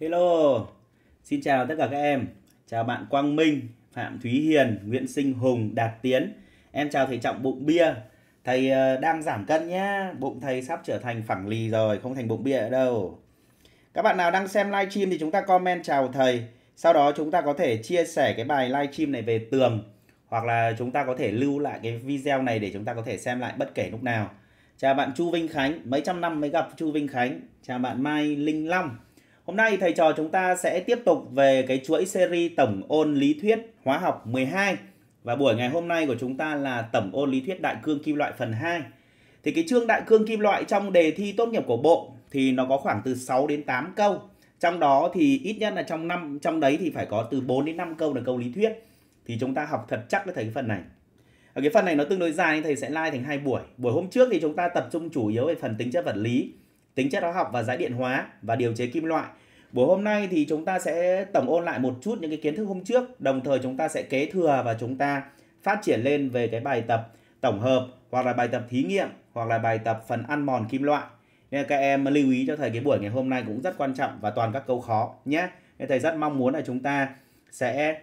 Hello, xin chào tất cả các em. Chào bạn Quang Minh, Phạm Thúy Hiền, Nguyễn Sinh Hùng, Đạt Tiến. Em chào thầy Trọng Bụng Bia. Thầy ờ, đang giảm cân nhá, bụng thầy sắp trở thành phẳng lì rồi, không thành bụng bia ở đâu. Các bạn nào đang xem livestream thì chúng ta comment chào thầy. Sau đó chúng ta có thể chia sẻ cái bài livestream này về tường hoặc là chúng ta có thể lưu lại cái video này để chúng ta có thể xem lại bất kể lúc nào. Chào bạn Chu Vinh Khánh, mấy trăm năm mới gặp Chu Vinh Khánh. Chào bạn Mai Linh Long. Hôm nay thầy trò chúng ta sẽ tiếp tục về cái chuỗi series tổng ôn lý thuyết hóa học 12 và buổi ngày hôm nay của chúng ta là tổng ôn lý thuyết đại cương kim loại phần 2. Thì cái chương đại cương kim loại trong đề thi tốt nghiệp của bộ thì nó có khoảng từ 6 đến 8 câu. Trong đó thì ít nhất là trong năm trong đấy thì phải có từ 4 đến 5 câu là câu lý thuyết. Thì chúng ta học thật chắc với thầy cái phần này. Ở cái phần này nó tương đối dài nên thầy sẽ like thành hai buổi. Buổi hôm trước thì chúng ta tập trung chủ yếu về phần tính chất vật lý tính chất hóa học và giãi điện hóa và điều chế kim loại. Buổi hôm nay thì chúng ta sẽ tổng ôn lại một chút những cái kiến thức hôm trước, đồng thời chúng ta sẽ kế thừa và chúng ta phát triển lên về cái bài tập tổng hợp hoặc là bài tập thí nghiệm hoặc là bài tập phần ăn mòn kim loại. Nên các em lưu ý cho thầy cái buổi ngày hôm nay cũng rất quan trọng và toàn các câu khó nhé. Nên thầy rất mong muốn là chúng ta sẽ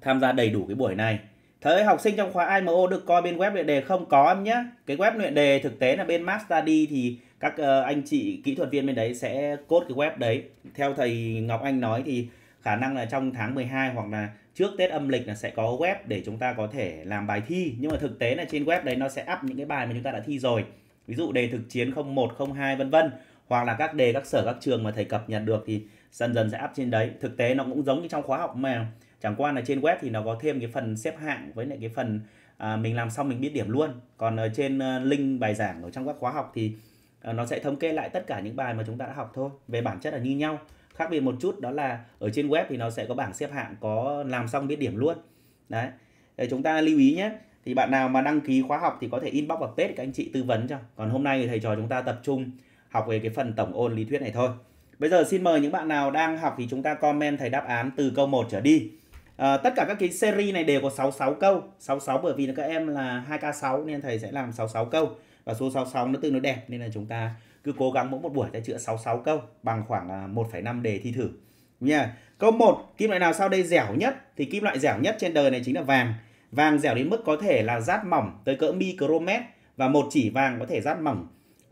tham gia đầy đủ cái buổi này. Thế học sinh trong khóa IMO được coi bên web luyện đề không có em nhé. Cái web luyện đề thực tế là bên Master Study thì các ờ, anh chị kỹ thuật viên bên đấy sẽ cốt cái web đấy theo thầy Ngọc Anh nói thì khả năng là trong tháng 12 hoặc là trước Tết âm lịch là sẽ có web để chúng ta có thể làm bài thi nhưng mà thực tế là trên web đấy nó sẽ up những cái bài mà chúng ta đã thi rồi ví dụ đề thực chiến 01, 02 vân vân hoặc là các đề các sở các trường mà thầy cập nhật được thì dần dần sẽ up trên đấy thực tế nó cũng giống như trong khóa học mà chẳng qua là trên web thì nó có thêm cái phần xếp hạng với lại cái phần à, mình làm xong mình biết điểm luôn còn ở trên uh, link bài giảng ở trong các khóa học thì Ờ, nó sẽ thống kê lại tất cả những bài mà chúng ta đã học thôi về bản chất là như nhau khác biệt một chút đó là ở trên web thì nó sẽ có bảng xếp hạng có làm xong biết điểm luôn đấy để chúng ta lưu ý nhé thì bạn nào mà đăng ký khóa học thì có thể inbox vào page các anh chị tư vấn cho còn hôm nay thì thầy trò chúng ta tập trung học về cái phần tổng ôn lý thuyết này thôi bây giờ xin mời những bạn nào đang học thì chúng ta comment thầy đáp án từ câu 1 trở đi à, tất cả các cái series này đều có 66 câu 66 bởi vì là các em là 2k6 nên thầy sẽ làm 66 câu và số 66 nó tương đối đẹp nên là chúng ta cứ cố gắng mỗi một buổi ta chữa 66 câu bằng khoảng 1,5 à, đề thi thử nha. Câu 1, kim loại nào sau đây dẻo nhất? Thì kim loại dẻo nhất trên đời này chính là vàng. Vàng dẻo đến mức có thể là rát mỏng tới cỡ micromet và một chỉ vàng có thể rát mỏng uh,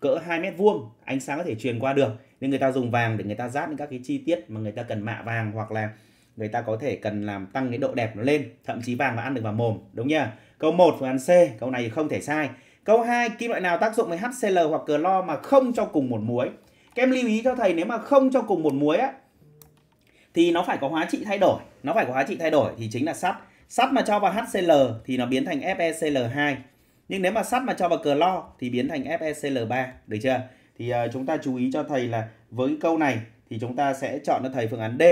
cỡ 2 mét vuông, ánh sáng có thể truyền qua được. Nên người ta dùng vàng để người ta rát những các cái chi tiết mà người ta cần mạ vàng hoặc là người ta có thể cần làm tăng cái độ đẹp nó lên, thậm chí vàng mà ăn được vào mồm, đúng nha. Câu 1 phương án C, câu này thì không thể sai. Câu 2, kim loại nào tác dụng với HCl hoặc clo mà không cho cùng một muối? Các em lưu ý cho thầy nếu mà không cho cùng một muối á thì nó phải có hóa trị thay đổi, nó phải có hóa trị thay đổi thì chính là sắt. Sắt mà cho vào HCl thì nó biến thành FeCl2. Nhưng nếu mà sắt mà cho vào clo thì biến thành FeCl3, được chưa? Thì uh, chúng ta chú ý cho thầy là với câu này thì chúng ta sẽ chọn cho thầy phương án D.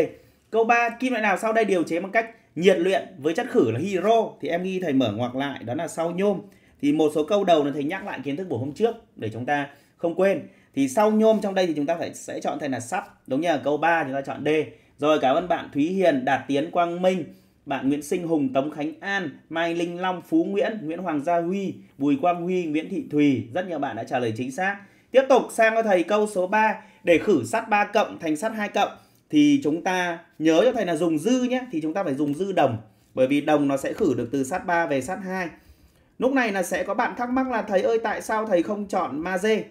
Câu 3, kim loại nào sau đây điều chế bằng cách nhiệt luyện với chất khử là hydro thì em ghi thầy mở ngoặc lại đó là sau nhôm thì một số câu đầu là thầy nhắc lại kiến thức buổi hôm trước để chúng ta không quên thì sau nhôm trong đây thì chúng ta phải sẽ chọn thầy là sắt đúng như câu 3 chúng ta chọn D rồi cảm ơn bạn Thúy Hiền Đạt Tiến Quang Minh bạn Nguyễn Sinh Hùng, Tống Khánh An, Mai Linh Long, Phú Nguyễn, Nguyễn Hoàng Gia Huy, Bùi Quang Huy, Nguyễn Thị Thùy. Rất nhiều bạn đã trả lời chính xác. Tiếp tục sang cho thầy câu số 3 để khử sắt 3 cộng thành sắt 2 cộng thì chúng ta nhớ cho thầy là dùng dư nhé thì chúng ta phải dùng dư đồng bởi vì đồng nó sẽ khử được từ sắt 3 về sắt 2 Lúc này là sẽ có bạn thắc mắc là thầy ơi tại sao thầy không chọn ma dê?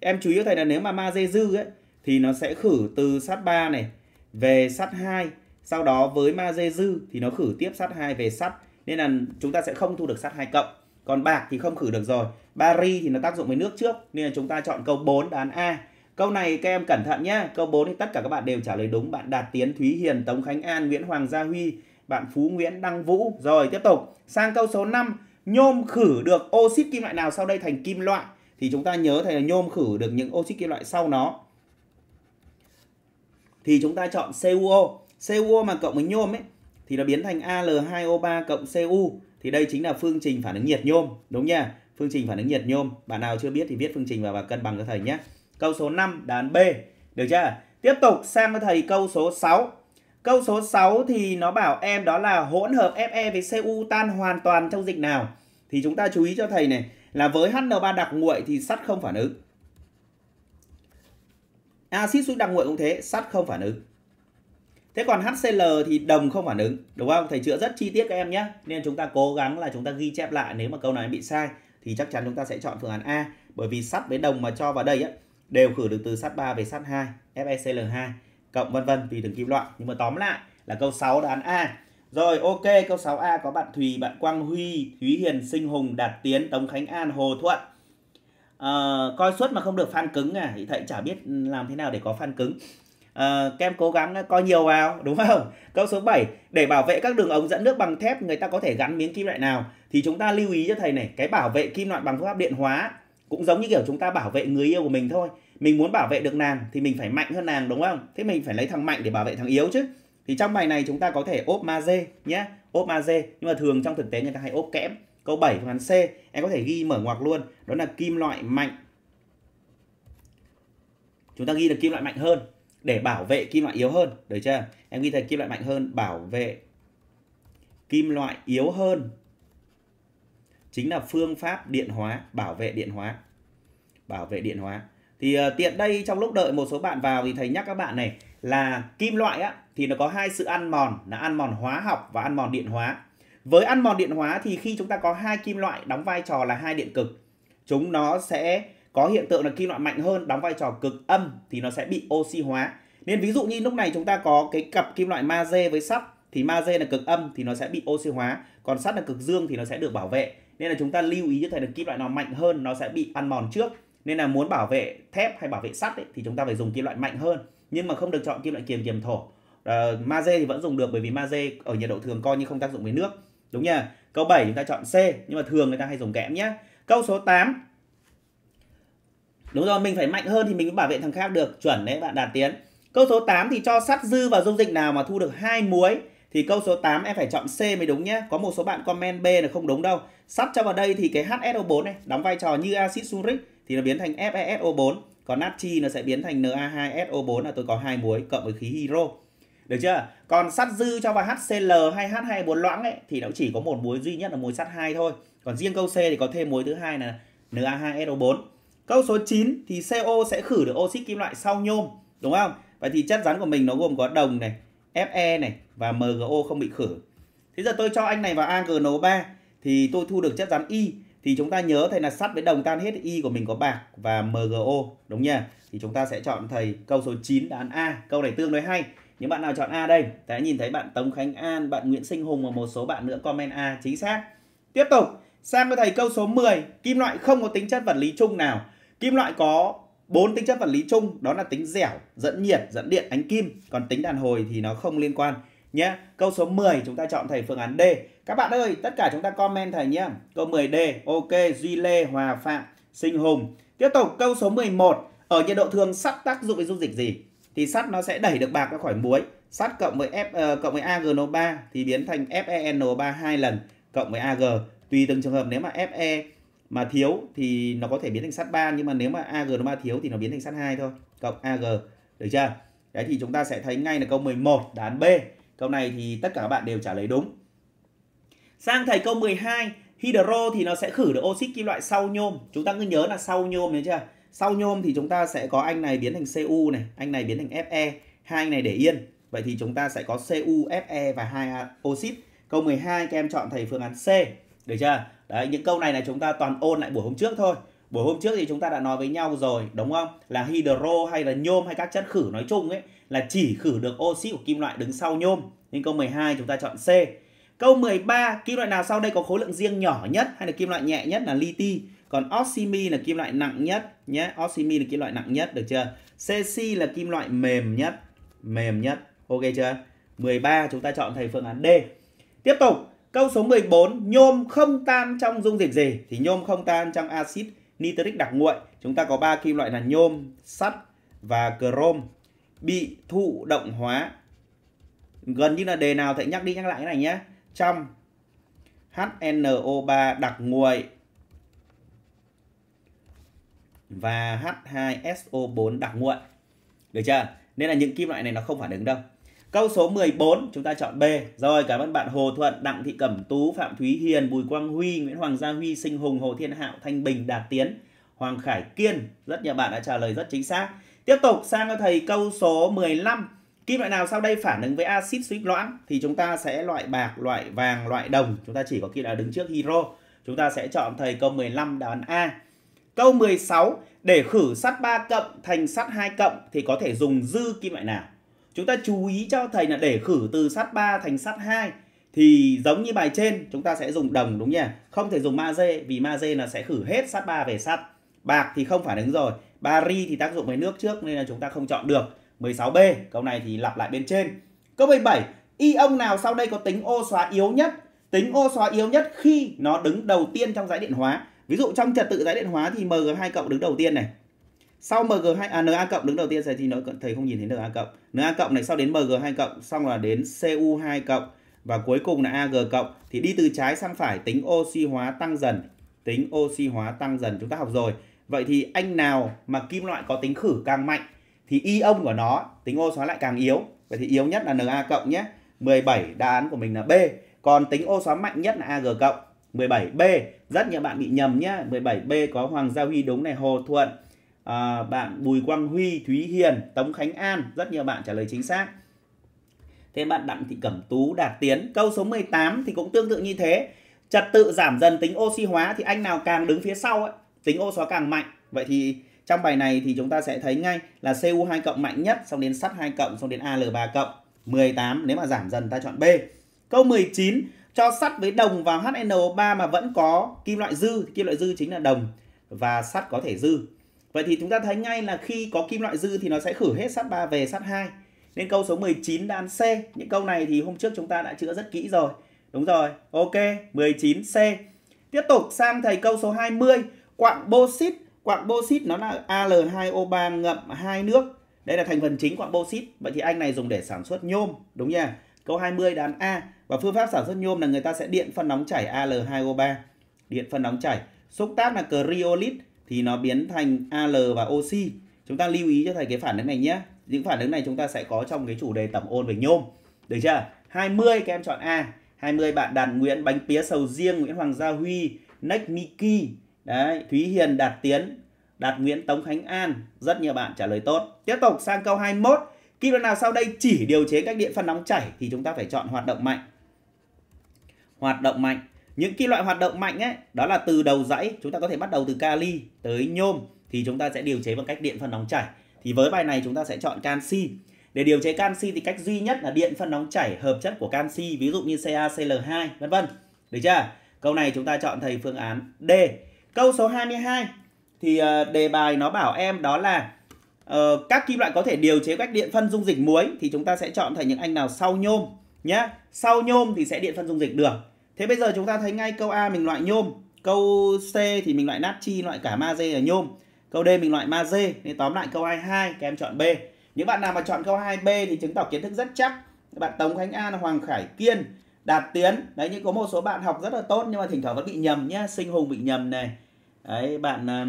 Em chú ý thầy là nếu mà ma dê dư ấy thì nó sẽ khử từ sát 3 này về sát 2, sau đó với ma dê dư thì nó khử tiếp sát 2 về sắt nên là chúng ta sẽ không thu được sát 2 cộng. Còn bạc thì không khử được rồi. Bari thì nó tác dụng với nước trước nên là chúng ta chọn câu 4 đán A. Câu này các em cẩn thận nhé. Câu 4 thì tất cả các bạn đều trả lời đúng. Bạn Đạt Tiến, Thúy Hiền, Tống Khánh An, Nguyễn Hoàng Gia Huy, bạn Phú Nguyễn, Đăng Vũ. Rồi tiếp tục. Sang câu số 5 nhôm khử được oxit kim loại nào sau đây thành kim loại thì chúng ta nhớ thầy là nhôm khử được những oxit kim loại sau nó thì chúng ta chọn CuO. CuO mà cộng với nhôm ấy thì nó biến thành Al2O3 cộng Cu thì đây chính là phương trình phản ứng nhiệt nhôm đúng nha phương trình phản ứng nhiệt nhôm bạn nào chưa biết thì viết phương trình vào và cân bằng cho thầy nhé câu số 5 đáp án B được chưa tiếp tục sang cho thầy câu số 6 câu số 6 thì nó bảo em đó là hỗn hợp Fe với Cu tan hoàn toàn trong dịch nào thì chúng ta chú ý cho thầy này là với HN3 đặc nguội thì sắt không phản ứng. Axit suy đặc nguội cũng thế, sắt không phản ứng. Thế còn HCl thì đồng không phản ứng, đúng không? Thầy chữa rất chi tiết các em nhé. Nên chúng ta cố gắng là chúng ta ghi chép lại nếu mà câu này bị sai thì chắc chắn chúng ta sẽ chọn phương án A bởi vì sắt với đồng mà cho vào đây á đều khử được từ sắt 3 về sắt 2, FeCl2 cộng vân vân vì đường kim loại. Nhưng mà tóm lại là câu 6 án A rồi ok câu 6A có bạn Thùy, bạn Quang Huy, Thúy Hiền, Sinh Hùng, Đạt Tiến, Tống Khánh An, Hồ Thuận. À, coi suất mà không được fan cứng à thì thầy chả biết làm thế nào để có fan cứng à, ờ, các cố gắng coi nhiều vào đúng không câu số 7 để bảo vệ các đường ống dẫn nước bằng thép người ta có thể gắn miếng kim loại nào thì chúng ta lưu ý cho thầy này cái bảo vệ kim loại bằng phương pháp điện hóa cũng giống như kiểu chúng ta bảo vệ người yêu của mình thôi mình muốn bảo vệ được nàng thì mình phải mạnh hơn nàng đúng không thế mình phải lấy thằng mạnh để bảo vệ thằng yếu chứ thì trong bài này chúng ta có thể ốp magie nhé, ốp magie. Nhưng mà thường trong thực tế người ta hay ốp kẽm. Câu 7 phương án C, em có thể ghi mở ngoặc luôn, đó là kim loại mạnh. Chúng ta ghi là kim loại mạnh hơn để bảo vệ kim loại yếu hơn, được chưa? Em ghi thành kim loại mạnh hơn bảo vệ kim loại yếu hơn chính là phương pháp điện hóa, bảo vệ điện hóa. Bảo vệ điện hóa. Thì uh, tiện đây trong lúc đợi một số bạn vào thì thầy nhắc các bạn này là kim loại á thì nó có hai sự ăn mòn là ăn mòn hóa học và ăn mòn điện hóa. Với ăn mòn điện hóa thì khi chúng ta có hai kim loại đóng vai trò là hai điện cực, chúng nó sẽ có hiện tượng là kim loại mạnh hơn đóng vai trò cực âm thì nó sẽ bị oxy hóa. Nên ví dụ như lúc này chúng ta có cái cặp kim loại magie với sắt thì magie là cực âm thì nó sẽ bị oxy hóa, còn sắt là cực dương thì nó sẽ được bảo vệ. Nên là chúng ta lưu ý như thế là kim loại nào mạnh hơn nó sẽ bị ăn mòn trước. Nên là muốn bảo vệ thép hay bảo vệ sắt thì chúng ta phải dùng kim loại mạnh hơn nhưng mà không được chọn kim loại kiềm kiềm thổ uh, ờ, magie thì vẫn dùng được bởi vì magie ở nhiệt độ thường coi như không tác dụng với nước đúng nhỉ? câu 7 chúng ta chọn C nhưng mà thường người ta hay dùng kẽm nhé câu số 8 đúng rồi mình phải mạnh hơn thì mình mới bảo vệ thằng khác được chuẩn đấy bạn đạt tiến câu số 8 thì cho sắt dư vào dung dịch nào mà thu được hai muối thì câu số 8 em phải chọn C mới đúng nhé. Có một số bạn comment B là không đúng đâu. Sắt cho vào đây thì cái HSO4 này đóng vai trò như axit suric thì nó biến thành FeSO4, còn natri nó sẽ biến thành Na2SO4 là tôi có hai muối cộng với khí hydro. Được chưa? Còn sắt dư cho vào HCl hay h bốn loãng ấy thì nó chỉ có một muối duy nhất là muối sắt 2 thôi. Còn riêng câu C thì có thêm muối thứ hai là Na2SO4. Câu số 9 thì CO sẽ khử được oxit kim loại sau nhôm, đúng không? Vậy thì chất rắn của mình nó gồm có đồng này, Fe này và MgO không bị khử. Thế giờ tôi cho anh này vào AgNO3 thì tôi thu được chất rắn Y thì chúng ta nhớ thầy là sắt với đồng tan hết Y của mình có bạc và MgO đúng nhỉ? Thì chúng ta sẽ chọn thầy câu số 9 đáp án A. Câu này tương đối hay. Những bạn nào chọn A đây? Đã nhìn thấy bạn Tống Khánh An, bạn Nguyễn Sinh Hùng và một số bạn nữa comment A chính xác. Tiếp tục, sang với thầy câu số 10. Kim loại không có tính chất vật lý chung nào. Kim loại có bốn tính chất vật lý chung, đó là tính dẻo, dẫn nhiệt, dẫn điện, ánh kim. Còn tính đàn hồi thì nó không liên quan nhé. Câu số 10 chúng ta chọn thầy phương án D. Các bạn ơi, tất cả chúng ta comment thầy nhé. Câu 10D, ok, Duy Lê, Hòa Phạm, Sinh Hùng. Tiếp tục câu số 11. Ở nhiệt độ thường sắt tác dụng với dung dịch gì? thì sắt nó sẽ đẩy được bạc ra khỏi muối. Sắt cộng với F uh, cộng với AgNO3 thì biến thành FeNO3 hai lần cộng với Ag. Tùy từng trường hợp nếu mà Fe mà thiếu thì nó có thể biến thành sắt 3 nhưng mà nếu mà AgNO3 thiếu thì nó biến thành sắt 2 thôi, cộng Ag. Được chưa? Đấy thì chúng ta sẽ thấy ngay là câu 11 đáp án B. Câu này thì tất cả các bạn đều trả lời đúng. Sang thầy câu 12, hydro thì nó sẽ khử được oxit kim loại sau nhôm. Chúng ta cứ nhớ là sau nhôm nhớ chưa? Sau nhôm thì chúng ta sẽ có anh này biến thành CU này, anh này biến thành Fe, hai anh này để yên. Vậy thì chúng ta sẽ có CU, Fe và hai oxit. Câu 12 các em chọn thầy phương án C. Được chưa? Đấy, những câu này là chúng ta toàn ôn lại buổi hôm trước thôi. Buổi hôm trước thì chúng ta đã nói với nhau rồi, đúng không? Là hydro hay là nhôm hay các chất khử nói chung ấy là chỉ khử được oxit của kim loại đứng sau nhôm. Nên câu 12 chúng ta chọn C. Câu 13, kim loại nào sau đây có khối lượng riêng nhỏ nhất hay là kim loại nhẹ nhất là li ti, còn oximi là kim loại nặng nhất nhé. Oximi là kim loại nặng nhất được chưa? Cesi là kim loại mềm nhất, mềm nhất. Ok chưa? 13 chúng ta chọn thầy phương án D. Tiếp tục, câu số 14, nhôm không tan trong dung dịch gì? Thì nhôm không tan trong axit nitric đặc nguội. Chúng ta có ba kim loại là nhôm, sắt và chrome bị thụ động hóa. Gần như là đề nào thầy nhắc đi nhắc lại cái này nhé. Trong HNO3 đặc nguội và H2SO4 đặc nguội. Được chưa? Nên là những kim loại này nó không phản ứng đâu. Câu số 14 chúng ta chọn B. Rồi cảm ơn bạn Hồ Thuận, Đặng Thị Cẩm Tú, Phạm Thúy Hiền, Bùi Quang Huy, Nguyễn Hoàng Gia Huy, Sinh Hùng, Hồ Thiên Hạo, Thanh Bình, Đạt Tiến, Hoàng Khải Kiên. Rất nhiều bạn đã trả lời rất chính xác. Tiếp tục sang cho thầy câu số 15. Kim loại nào sau đây phản ứng với axit suýt loãng thì chúng ta sẽ loại bạc, loại vàng, loại đồng. Chúng ta chỉ có kim loại đứng trước hydro. Chúng ta sẽ chọn thầy câu 15 đáp án A. Câu 16, để khử sắt 3 cộng thành sắt 2 cộng thì có thể dùng dư kim loại nào? Chúng ta chú ý cho thầy là để khử từ sắt 3 thành sắt 2 thì giống như bài trên chúng ta sẽ dùng đồng đúng nhỉ? Không thể dùng magie vì magie là sẽ khử hết sắt 3 về sắt. Bạc thì không phản ứng rồi. Bari thì tác dụng với nước trước nên là chúng ta không chọn được. 16B, câu này thì lặp lại bên trên. Câu 17, ion nào sau đây có tính ô xóa yếu nhất? Tính ô xóa yếu nhất khi nó đứng đầu tiên trong dãy điện hóa Ví dụ trong trật tự giãi điện hóa thì MG2 cộng đứng đầu tiên này. Sau MG2 à NA cộng đứng đầu tiên thì nó thầy không nhìn thấy NA cộng. NA cộng này sau đến MG2 cộng xong là đến CU2 cộng và cuối cùng là Ag cộng thì đi từ trái sang phải tính oxy hóa tăng dần, tính oxy hóa tăng dần chúng ta học rồi. Vậy thì anh nào mà kim loại có tính khử càng mạnh thì ion của nó tính oxy hóa lại càng yếu. Vậy thì yếu nhất là Na cộng nhé. 17 đáp án của mình là B. Còn tính oxy hóa mạnh nhất là Ag cộng. 17B rất nhiều bạn bị nhầm nhé 17B có Hoàng Gia Huy đúng này Hồ Thuận à, bạn Bùi Quang Huy Thúy Hiền Tống Khánh An rất nhiều bạn trả lời chính xác thế bạn Đặng Thị Cẩm Tú Đạt Tiến câu số 18 thì cũng tương tự như thế trật tự giảm dần tính oxy hóa thì anh nào càng đứng phía sau ấy, tính oxy hóa càng mạnh vậy thì trong bài này thì chúng ta sẽ thấy ngay là Cu2 cộng mạnh nhất xong đến sắt 2 cộng xong đến Al3 cộng 18 nếu mà giảm dần ta chọn B câu 19 cho sắt với đồng vào HNO3 mà vẫn có kim loại dư, kim loại dư chính là đồng và sắt có thể dư. Vậy thì chúng ta thấy ngay là khi có kim loại dư thì nó sẽ khử hết sắt 3 về sắt 2. Nên câu số 19 đáp án C. Những câu này thì hôm trước chúng ta đã chữa rất kỹ rồi. Đúng rồi. Ok, 19C. Tiếp tục sang thầy câu số 20, quặng bôxit, quặng bôxit nó là Al2O3 ngậm hai nước. Đây là thành phần chính quặng bôxit. Vậy thì anh này dùng để sản xuất nhôm, đúng nha. Câu 20 đáp án A. Và phương pháp sản xuất nhôm là người ta sẽ điện phân nóng chảy Al2O3. Điện phân nóng chảy. Xúc tác là cryolit thì nó biến thành Al và oxy. Chúng ta lưu ý cho thầy cái phản ứng này nhé. Những phản ứng này chúng ta sẽ có trong cái chủ đề tổng ôn về nhôm. Được chưa? 20 các em chọn A. 20 bạn Đàn Nguyễn, Bánh Pía, Sầu Riêng, Nguyễn Hoàng Gia Huy, Nick Miki, Đấy, Thúy Hiền, Đạt Tiến, Đạt Nguyễn, Tống Khánh An. Rất nhiều bạn trả lời tốt. Tiếp tục sang câu 21. Kỹ thuật nào sau đây chỉ điều chế các điện phân nóng chảy thì chúng ta phải chọn hoạt động mạnh. Hoạt động mạnh. Những cái loại hoạt động mạnh ấy, đó là từ đầu dãy, chúng ta có thể bắt đầu từ kali tới nhôm thì chúng ta sẽ điều chế bằng cách điện phân nóng chảy. Thì với bài này chúng ta sẽ chọn canxi. Để điều chế canxi thì cách duy nhất là điện phân nóng chảy hợp chất của canxi, ví dụ như CaCl2 vân vân. Được chưa? Câu này chúng ta chọn thầy phương án D. Câu số 22 thì ờ, đề bài nó bảo em đó là Ờ, các kim loại có thể điều chế cách điện phân dung dịch muối thì chúng ta sẽ chọn thành những anh nào sau nhôm nhé sau nhôm thì sẽ điện phân dung dịch được thế bây giờ chúng ta thấy ngay câu a mình loại nhôm câu c thì mình loại natri loại cả magie là nhôm câu d mình loại magie nên tóm lại câu 22 các em chọn b những bạn nào mà chọn câu 2b thì chứng tỏ kiến thức rất chắc bạn tống khánh an hoàng khải kiên đạt tiến đấy nhưng có một số bạn học rất là tốt nhưng mà thỉnh thoảng vẫn bị nhầm nhá sinh hùng bị nhầm này đấy bạn ờ,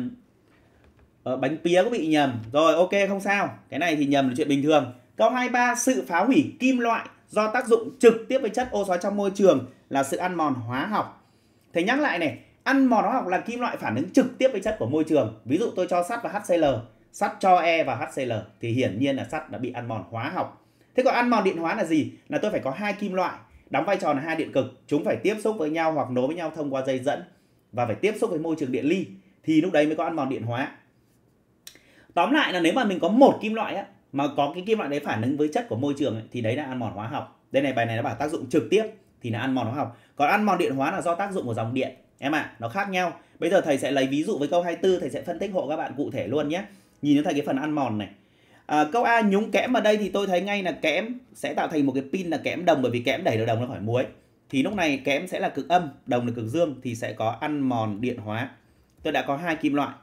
Ờ, bánh pía có bị nhầm. Rồi ok không sao. Cái này thì nhầm là chuyện bình thường. Câu 23 sự phá hủy kim loại do tác dụng trực tiếp với chất ô sói trong môi trường là sự ăn mòn hóa học. Thầy nhắc lại này, ăn mòn hóa học là kim loại phản ứng trực tiếp với chất của môi trường. Ví dụ tôi cho sắt và HCl, sắt cho E và HCl thì hiển nhiên là sắt đã bị ăn mòn hóa học. Thế còn ăn mòn điện hóa là gì? Là tôi phải có hai kim loại đóng vai trò là hai điện cực, chúng phải tiếp xúc với nhau hoặc nối với nhau thông qua dây dẫn và phải tiếp xúc với môi trường điện ly thì lúc đấy mới có ăn mòn điện hóa tóm lại là nếu mà mình có một kim loại á, mà có cái kim loại đấy phản ứng với chất của môi trường ấy, thì đấy là ăn mòn hóa học đây này bài này nó bảo tác dụng trực tiếp thì là ăn mòn hóa học còn ăn mòn điện hóa là do tác dụng của dòng điện em ạ à, nó khác nhau bây giờ thầy sẽ lấy ví dụ với câu 24 thầy sẽ phân tích hộ các bạn cụ thể luôn nhé nhìn thấy thầy cái phần ăn mòn này à, câu a nhúng kẽm vào đây thì tôi thấy ngay là kẽm sẽ tạo thành một cái pin là kẽm đồng bởi vì kẽm đẩy được đồng ra khỏi muối thì lúc này kẽm sẽ là cực âm đồng là cực dương thì sẽ có ăn mòn điện hóa tôi đã có hai kim loại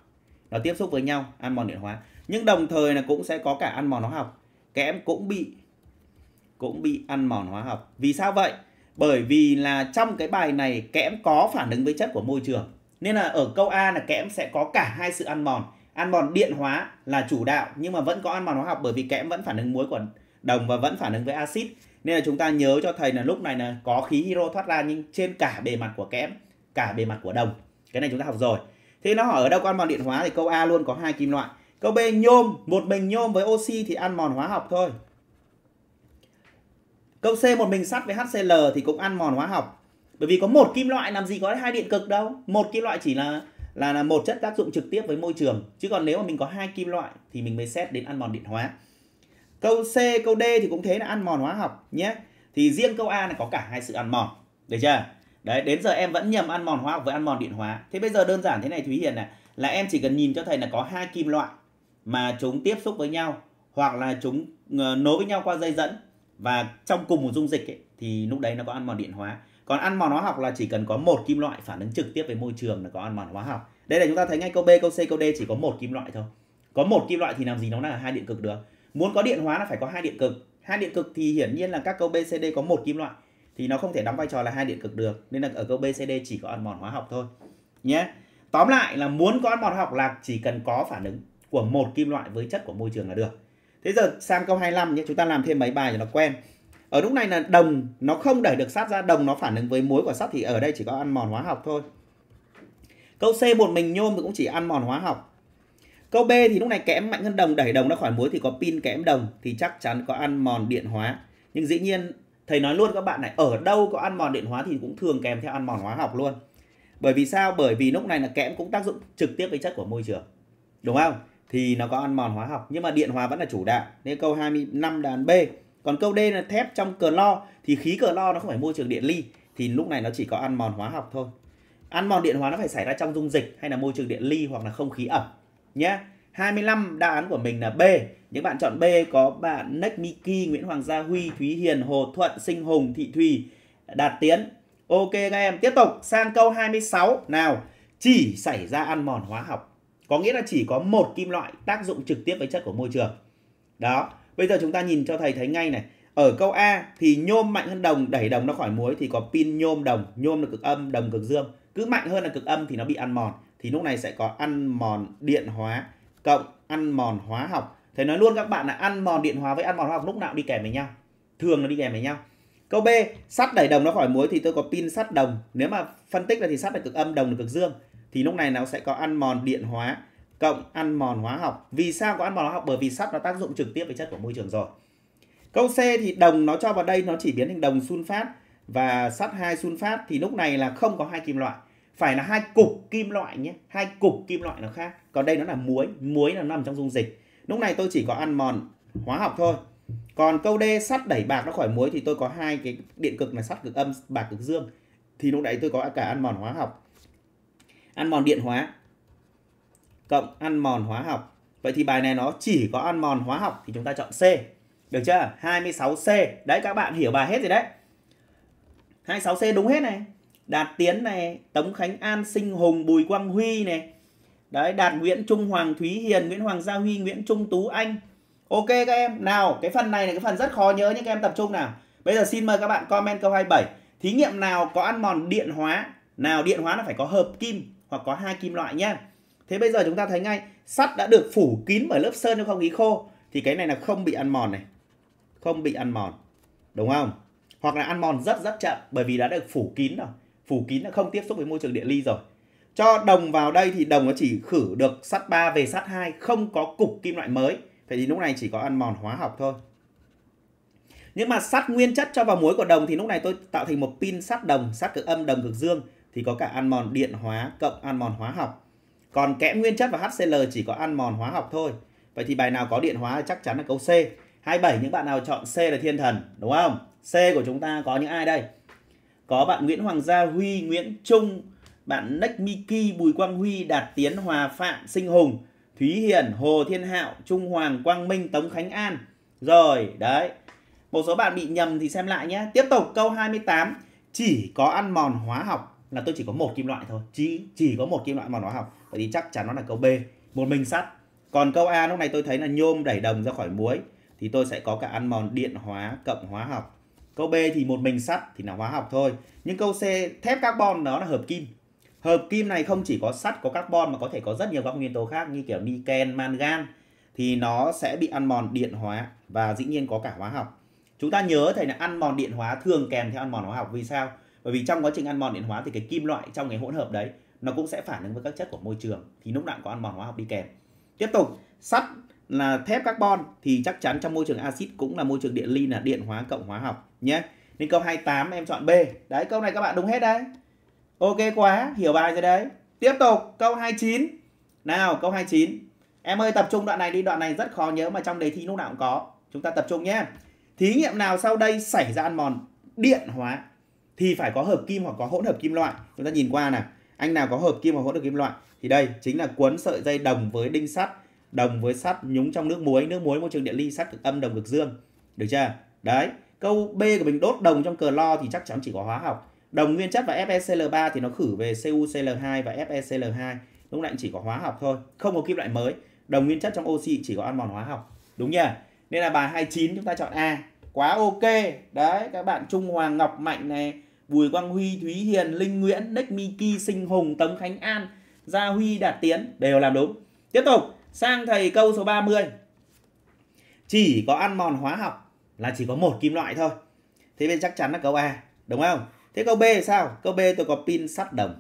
nó tiếp xúc với nhau ăn mòn điện hóa nhưng đồng thời là cũng sẽ có cả ăn mòn hóa học kẽm cũng bị cũng bị ăn mòn hóa học vì sao vậy bởi vì là trong cái bài này kẽm có phản ứng với chất của môi trường nên là ở câu A là kẽm sẽ có cả hai sự ăn mòn ăn mòn điện hóa là chủ đạo nhưng mà vẫn có ăn mòn hóa học bởi vì kẽm vẫn phản ứng muối của đồng và vẫn phản ứng với axit nên là chúng ta nhớ cho thầy là lúc này là có khí hydro thoát ra nhưng trên cả bề mặt của kẽm cả bề mặt của đồng cái này chúng ta học rồi thế nó hỏi ở đâu có ăn mòn điện hóa thì câu A luôn có hai kim loại câu B nhôm một mình nhôm với oxy thì ăn mòn hóa học thôi câu C một mình sắt với HCl thì cũng ăn mòn hóa học bởi vì có một kim loại làm gì có hai điện cực đâu một kim loại chỉ là là là một chất tác dụng trực tiếp với môi trường chứ còn nếu mà mình có hai kim loại thì mình mới xét đến ăn mòn điện hóa câu C câu D thì cũng thế là ăn mòn hóa học nhé thì riêng câu A là có cả hai sự ăn mòn được chưa Đấy, đến giờ em vẫn nhầm ăn mòn hóa học với ăn mòn điện hóa. Thế bây giờ đơn giản thế này Thúy Hiền này, là em chỉ cần nhìn cho thầy là có hai kim loại mà chúng tiếp xúc với nhau hoặc là chúng ờ, nối với nhau qua dây dẫn và trong cùng một dung dịch ấy, thì lúc đấy nó có ăn mòn điện hóa. Còn ăn mòn hóa học là chỉ cần có một kim loại phản ứng trực tiếp với môi trường là có ăn mòn hóa học. Đây là chúng ta thấy ngay câu B, câu C, câu D chỉ có một kim loại thôi. Có một kim loại thì làm gì nó là hai điện cực được. Muốn có điện hóa là phải có hai điện cực. Hai điện cực thì hiển nhiên là các câu B, C, D có một kim loại thì nó không thể đóng vai trò là hai điện cực được nên là ở câu BCD chỉ có ăn mòn hóa học thôi nhé tóm lại là muốn có ăn mòn hóa học là chỉ cần có phản ứng của một kim loại với chất của môi trường là được thế giờ sang câu 25 nhé chúng ta làm thêm mấy bài cho nó quen ở lúc này là đồng nó không đẩy được sắt ra đồng nó phản ứng với muối của sắt thì ở đây chỉ có ăn mòn hóa học thôi câu C một mình nhôm thì cũng chỉ ăn mòn hóa học câu B thì lúc này kẽm mạnh hơn đồng đẩy đồng ra khỏi muối thì có pin kẽm đồng thì chắc chắn có ăn mòn điện hóa nhưng dĩ nhiên thầy nói luôn các bạn này ở đâu có ăn mòn điện hóa thì cũng thường kèm theo ăn mòn hóa học luôn bởi vì sao bởi vì lúc này là kẽm cũng tác dụng trực tiếp với chất của môi trường đúng không thì nó có ăn mòn hóa học nhưng mà điện hóa vẫn là chủ đạo nên câu 25 đàn B còn câu D là thép trong cờ lo thì khí cờ lo nó không phải môi trường điện ly thì lúc này nó chỉ có ăn mòn hóa học thôi ăn mòn điện hóa nó phải xảy ra trong dung dịch hay là môi trường điện ly hoặc là không khí ẩm nhé 25 đáp án của mình là B những bạn chọn B có bạn Nick Miki, Nguyễn Hoàng Gia Huy, Thúy Hiền, Hồ Thuận, Sinh Hùng, Thị Thùy, Đạt Tiến. Ok các em, tiếp tục sang câu 26. Nào, chỉ xảy ra ăn mòn hóa học. Có nghĩa là chỉ có một kim loại tác dụng trực tiếp với chất của môi trường. Đó, bây giờ chúng ta nhìn cho thầy thấy ngay này. Ở câu A thì nhôm mạnh hơn đồng, đẩy đồng ra khỏi muối thì có pin nhôm đồng, nhôm là cực âm, đồng cực dương. Cứ mạnh hơn là cực âm thì nó bị ăn mòn. Thì lúc này sẽ có ăn mòn điện hóa cộng ăn mòn hóa học Thầy nói luôn các bạn là ăn mòn điện hóa với ăn mòn hóa học lúc nào đi kèm với nhau. Thường là đi kèm với nhau. Câu B, sắt đẩy đồng nó khỏi muối thì tôi có pin sắt đồng. Nếu mà phân tích là thì sắt là cực âm, đồng là cực dương. Thì lúc này nó sẽ có ăn mòn điện hóa cộng ăn mòn hóa học. Vì sao có ăn mòn hóa học? Bởi vì sắt nó tác dụng trực tiếp với chất của môi trường rồi. Câu C thì đồng nó cho vào đây nó chỉ biến thành đồng sunfat và sắt hai sunfat thì lúc này là không có hai kim loại. Phải là hai cục kim loại nhé, hai cục kim loại nó khác. Còn đây nó là muối, muối nó nằm trong dung dịch Lúc này tôi chỉ có ăn mòn hóa học thôi. Còn câu D sắt đẩy bạc nó khỏi muối thì tôi có hai cái điện cực là sắt cực âm, bạc cực dương. Thì lúc đấy tôi có cả ăn mòn hóa học. Ăn mòn điện hóa cộng ăn mòn hóa học. Vậy thì bài này nó chỉ có ăn mòn hóa học thì chúng ta chọn C. Được chưa? 26C. Đấy các bạn hiểu bài hết rồi đấy. 26C đúng hết này. Đạt Tiến này, Tống Khánh An, Sinh Hùng, Bùi Quang Huy này, Đấy, Đạt Nguyễn Trung Hoàng Thúy Hiền, Nguyễn Hoàng Gia Huy, Nguyễn Trung Tú Anh. Ok các em, nào cái phần này là cái phần rất khó nhớ nhưng các em tập trung nào. Bây giờ xin mời các bạn comment câu 27. Thí nghiệm nào có ăn mòn điện hóa? Nào điện hóa là phải có hợp kim hoặc có hai kim loại nhá. Thế bây giờ chúng ta thấy ngay sắt đã được phủ kín bởi lớp sơn trong không khí khô thì cái này là không bị ăn mòn này. Không bị ăn mòn. Đúng không? Hoặc là ăn mòn rất rất chậm bởi vì đã được phủ kín rồi. Phủ kín là không tiếp xúc với môi trường điện ly rồi. Cho đồng vào đây thì đồng nó chỉ khử được sắt 3 về sắt 2, không có cục kim loại mới. Vậy thì lúc này chỉ có ăn mòn hóa học thôi. Nhưng mà sắt nguyên chất cho vào muối của đồng thì lúc này tôi tạo thành một pin sắt đồng, sắt cực âm, đồng cực dương thì có cả ăn mòn điện hóa cộng ăn mòn hóa học. Còn kẽm nguyên chất và HCl chỉ có ăn mòn hóa học thôi. Vậy thì bài nào có điện hóa chắc chắn là câu C. 27 những bạn nào chọn C là thiên thần, đúng không? C của chúng ta có những ai đây? Có bạn Nguyễn Hoàng Gia Huy, Nguyễn Trung, bạn Nách Miki, Bùi Quang Huy, Đạt Tiến, Hòa Phạm, Sinh Hùng, Thúy Hiền, Hồ Thiên Hạo, Trung Hoàng, Quang Minh, Tống Khánh An. Rồi, đấy. Một số bạn bị nhầm thì xem lại nhé. Tiếp tục câu 28. Chỉ có ăn mòn hóa học là tôi chỉ có một kim loại thôi. Chỉ, chỉ có một kim loại mòn hóa học. Vậy thì chắc chắn nó là câu B. Một mình sắt. Còn câu A lúc này tôi thấy là nhôm đẩy đồng ra khỏi muối. Thì tôi sẽ có cả ăn mòn điện hóa cộng hóa học. Câu B thì một mình sắt thì là hóa học thôi. Nhưng câu C thép carbon đó là hợp kim. Hợp kim này không chỉ có sắt, có carbon mà có thể có rất nhiều các nguyên tố khác như kiểu niken, mangan thì nó sẽ bị ăn mòn điện hóa và dĩ nhiên có cả hóa học. Chúng ta nhớ thầy là ăn mòn điện hóa thường kèm theo ăn mòn hóa học vì sao? Bởi vì trong quá trình ăn mòn điện hóa thì cái kim loại trong cái hỗn hợp đấy nó cũng sẽ phản ứng với các chất của môi trường thì lúc nào có ăn mòn hóa học đi kèm. Tiếp tục, sắt là thép carbon thì chắc chắn trong môi trường axit cũng là môi trường điện ly là điện hóa cộng hóa học nhé. Nên câu 28 em chọn B. Đấy câu này các bạn đúng hết đấy. Ok quá, hiểu bài rồi đấy. Tiếp tục, câu 29. Nào, câu 29. Em ơi tập trung đoạn này đi, đoạn này rất khó nhớ mà trong đề thi lúc nào cũng có. Chúng ta tập trung nhé. Thí nghiệm nào sau đây xảy ra ăn mòn điện hóa thì phải có hợp kim hoặc có hỗn hợp kim loại. Chúng ta nhìn qua này, anh nào có hợp kim hoặc hỗn hợp kim loại thì đây chính là cuốn sợi dây đồng với đinh sắt, đồng với sắt nhúng trong nước muối, nước muối môi trường điện ly sắt cực âm đồng cực dương. Được chưa? Đấy, câu B của mình đốt đồng trong cờ lo thì chắc chắn chỉ có hóa học. Đồng nguyên chất và FeCl3 thì nó khử về CuCl2 và FeCl2. Lúc này chỉ có hóa học thôi, không có kim loại mới. Đồng nguyên chất trong oxy chỉ có ăn mòn hóa học. Đúng nhỉ? Nên là bài 29 chúng ta chọn A. Quá ok. Đấy, các bạn Trung Hoàng Ngọc Mạnh này, Bùi Quang Huy, Thúy Hiền, Linh Nguyễn, Nick Miki, Sinh Hùng, Tống Khánh An, Gia Huy, Đạt Tiến đều làm đúng. Tiếp tục, sang thầy câu số 30. Chỉ có ăn mòn hóa học là chỉ có một kim loại thôi. Thế bên chắc chắn là câu A, đúng không? Thế câu B thì sao? Câu B tôi có pin sắt đồng.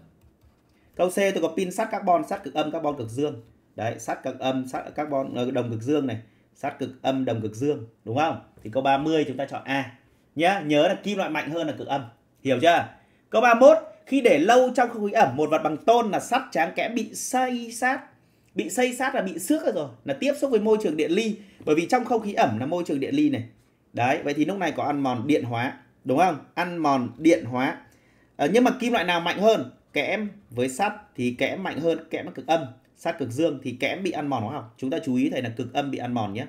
Câu C tôi có pin sắt carbon, sắt cực âm, carbon cực dương. Đấy, sắt cực âm, sắt carbon ờ, đồng cực dương này, sắt cực âm đồng cực dương, đúng không? Thì câu 30 chúng ta chọn A. Nhá, nhớ là kim loại mạnh hơn là cực âm. Hiểu chưa? Câu 31, khi để lâu trong không khí ẩm, một vật bằng tôn là sắt tráng kẽ bị xây sát. Bị xây sát là bị xước rồi, là tiếp xúc với môi trường điện ly, bởi vì trong không khí ẩm là môi trường điện ly này. Đấy, vậy thì lúc này có ăn mòn điện hóa đúng không ăn mòn điện hóa à, nhưng mà kim loại nào mạnh hơn kẽm với sắt thì kẽm mạnh hơn kẽm cực âm sắt cực dương thì kẽm bị ăn mòn hóa học chúng ta chú ý thầy là cực âm bị ăn mòn nhé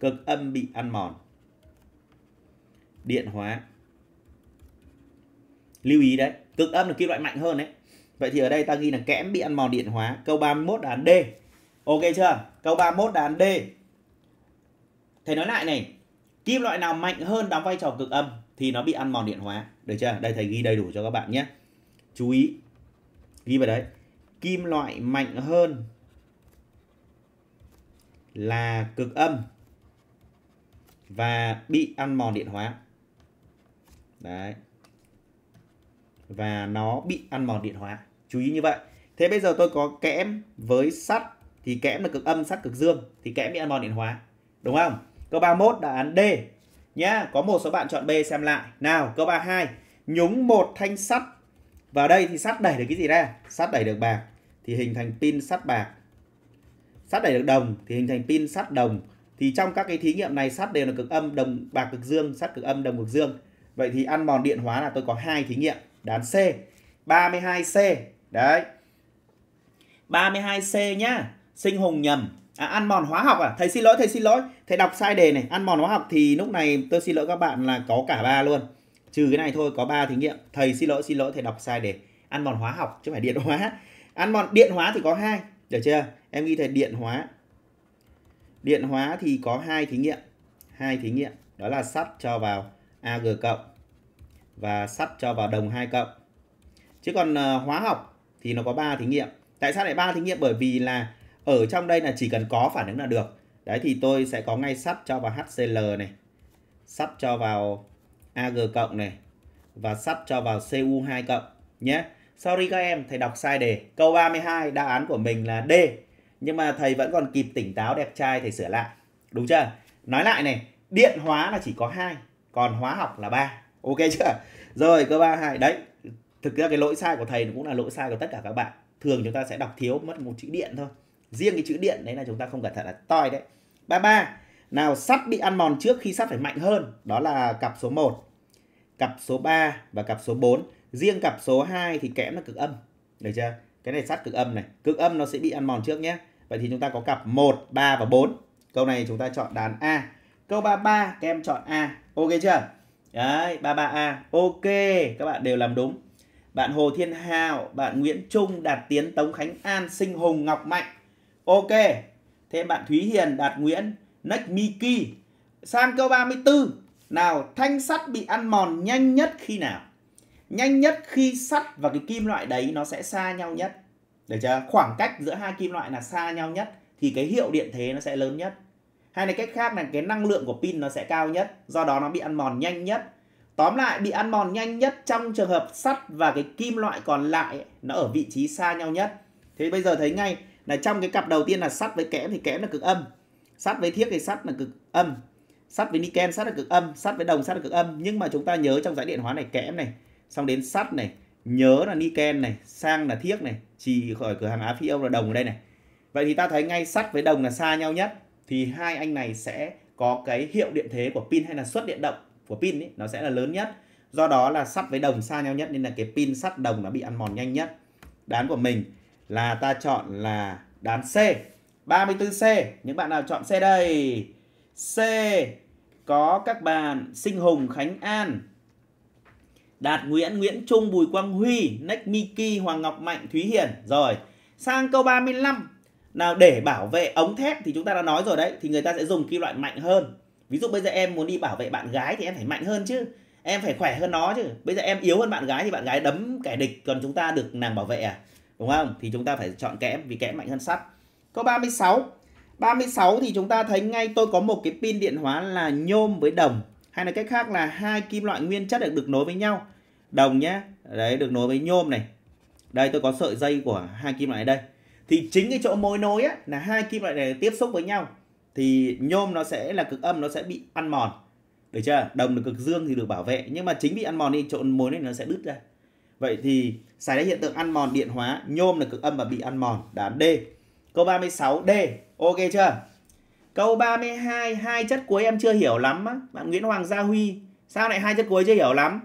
cực âm bị ăn mòn điện hóa lưu ý đấy cực âm là kim loại mạnh hơn đấy vậy thì ở đây ta ghi là kẽm bị ăn mòn điện hóa câu 31 là án D ok chưa câu 31 là án D thầy nói lại này kim loại nào mạnh hơn đóng vai trò cực âm thì nó bị ăn mòn điện hóa được chưa đây thầy ghi đầy đủ cho các bạn nhé chú ý ghi vào đấy kim loại mạnh hơn là cực âm và bị ăn mòn điện hóa đấy và nó bị ăn mòn điện hóa chú ý như vậy thế bây giờ tôi có kẽm với sắt thì kẽm là cực âm sắt cực dương thì kẽm bị ăn mòn điện hóa đúng không Câu 31 đáp án D nhá. Có một số bạn chọn B xem lại. Nào, câu 32 nhúng một thanh sắt vào đây thì sắt đẩy được cái gì ra? Sắt đẩy được bạc thì hình thành pin sắt bạc. Sắt đẩy được đồng thì hình thành pin sắt đồng. Thì trong các cái thí nghiệm này sắt đều là cực âm đồng bạc cực dương, sắt cực âm đồng cực dương. Vậy thì ăn mòn điện hóa là tôi có hai thí nghiệm, đán C. 32C. Đấy. 32C nhá. Sinh Hùng nhầm À, ăn mòn hóa học à? Thầy xin lỗi, thầy xin lỗi. Thầy đọc sai đề này. Ăn mòn hóa học thì lúc này tôi xin lỗi các bạn là có cả ba luôn. Trừ cái này thôi, có ba thí nghiệm. Thầy xin lỗi, xin lỗi, thầy đọc sai đề. Ăn mòn hóa học chứ không phải điện hóa. Ăn mòn điện hóa thì có hai, được chưa? Em ghi thầy điện hóa. Điện hóa thì có hai thí nghiệm. Hai thí nghiệm, đó là sắt cho vào Ag cộng và sắt cho vào đồng 2 cộng. Chứ còn uh, hóa học thì nó có ba thí nghiệm. Tại sao lại ba thí nghiệm? Bởi vì là ở trong đây là chỉ cần có phản ứng là được đấy thì tôi sẽ có ngay sắt cho vào HCl này sắt cho vào Ag cộng này và sắt cho vào Cu2 cộng nhé sorry các em thầy đọc sai đề câu 32 đáp án của mình là D nhưng mà thầy vẫn còn kịp tỉnh táo đẹp trai thầy sửa lại đúng chưa nói lại này điện hóa là chỉ có hai còn hóa học là ba ok chưa rồi câu 32 đấy thực ra cái lỗi sai của thầy cũng là lỗi sai của tất cả các bạn thường chúng ta sẽ đọc thiếu mất một chữ điện thôi riêng cái chữ điện đấy là chúng ta không cẩn thận là toi đấy ba ba nào sắt bị ăn mòn trước khi sắt phải mạnh hơn đó là cặp số 1 cặp số 3 và cặp số 4 riêng cặp số 2 thì kẽm là cực âm được chưa cái này sắt cực âm này cực âm nó sẽ bị ăn mòn trước nhé vậy thì chúng ta có cặp 1 3 và 4 câu này chúng ta chọn đàn A câu 33 các em chọn A ok chưa đấy 33A ok các bạn đều làm đúng bạn Hồ Thiên Hào, bạn Nguyễn Trung, Đạt Tiến, Tống Khánh An, Sinh Hùng, Ngọc Mạnh Ok. Thêm bạn Thúy Hiền, Đạt Nguyễn, Nick Miki. Sang câu 34. Nào, thanh sắt bị ăn mòn nhanh nhất khi nào? Nhanh nhất khi sắt và cái kim loại đấy nó sẽ xa nhau nhất. Được chưa? Khoảng cách giữa hai kim loại là xa nhau nhất thì cái hiệu điện thế nó sẽ lớn nhất. Hay là cách khác là cái năng lượng của pin nó sẽ cao nhất, do đó nó bị ăn mòn nhanh nhất. Tóm lại bị ăn mòn nhanh nhất trong trường hợp sắt và cái kim loại còn lại nó ở vị trí xa nhau nhất. Thế bây giờ thấy ngay là trong cái cặp đầu tiên là sắt với kẽm thì kẽm là cực âm sắt với thiếc thì sắt là cực âm sắt với niken sắt là cực âm sắt với đồng sắt là cực âm nhưng mà chúng ta nhớ trong giải điện hóa này kẽm này xong đến sắt này nhớ là niken này sang là thiếc này chỉ khỏi cửa hàng á phi âu là đồng ở đây này vậy thì ta thấy ngay sắt với đồng là xa nhau nhất thì hai anh này sẽ có cái hiệu điện thế của pin hay là suất điện động của pin ấy, nó sẽ là lớn nhất do đó là sắt với đồng xa nhau nhất nên là cái pin sắt đồng nó bị ăn mòn nhanh nhất đán của mình là ta chọn là đán C. 34C, những bạn nào chọn C đây? C có các bạn Sinh Hùng, Khánh An, Đạt Nguyễn, Nguyễn Trung, Bùi Quang Huy, Nick Miki, Hoàng Ngọc Mạnh, Thúy Hiền. Rồi, sang câu 35. Nào để bảo vệ ống thép thì chúng ta đã nói rồi đấy, thì người ta sẽ dùng kim loại mạnh hơn. Ví dụ bây giờ em muốn đi bảo vệ bạn gái thì em phải mạnh hơn chứ. Em phải khỏe hơn nó chứ. Bây giờ em yếu hơn bạn gái thì bạn gái đấm kẻ địch còn chúng ta được nàng bảo vệ à? đúng không? Thì chúng ta phải chọn kẽm vì kẽm mạnh hơn sắt. Câu 36. 36 thì chúng ta thấy ngay tôi có một cái pin điện hóa là nhôm với đồng hay là cách khác là hai kim loại nguyên chất được được nối với nhau. Đồng nhé, đấy được nối với nhôm này. Đây tôi có sợi dây của hai kim loại đây. Thì chính cái chỗ mối nối á, là hai kim loại này tiếp xúc với nhau thì nhôm nó sẽ là cực âm nó sẽ bị ăn mòn. Được chưa? Đồng được cực dương thì được bảo vệ nhưng mà chính bị ăn mòn đi chỗ mối này nó sẽ đứt ra. Vậy thì xảy ra hiện tượng ăn mòn điện hóa, nhôm là cực âm và bị ăn mòn, đáp D. Câu 36 D, ok chưa? Câu 32, hai chất cuối em chưa hiểu lắm á. Bạn Nguyễn Hoàng Gia Huy, sao lại hai chất cuối chưa hiểu lắm?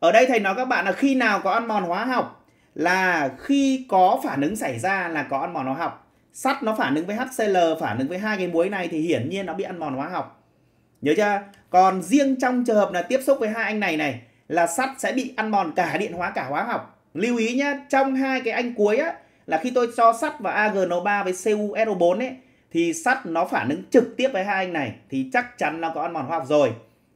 Ở đây thầy nói các bạn là khi nào có ăn mòn hóa học là khi có phản ứng xảy ra là có ăn mòn hóa học. Sắt nó phản ứng với HCl, phản ứng với hai cái muối này thì hiển nhiên nó bị ăn mòn hóa học. Nhớ chưa? Còn riêng trong trường hợp là tiếp xúc với hai anh này này là sắt sẽ bị ăn mòn cả điện hóa cả hóa học. Lưu ý nhá, trong hai cái anh cuối á là khi tôi cho sắt và AgNO3 với CuSO4 ấy thì sắt nó phản ứng trực tiếp với hai anh này thì chắc chắn nó có ăn mòn hóa học rồi.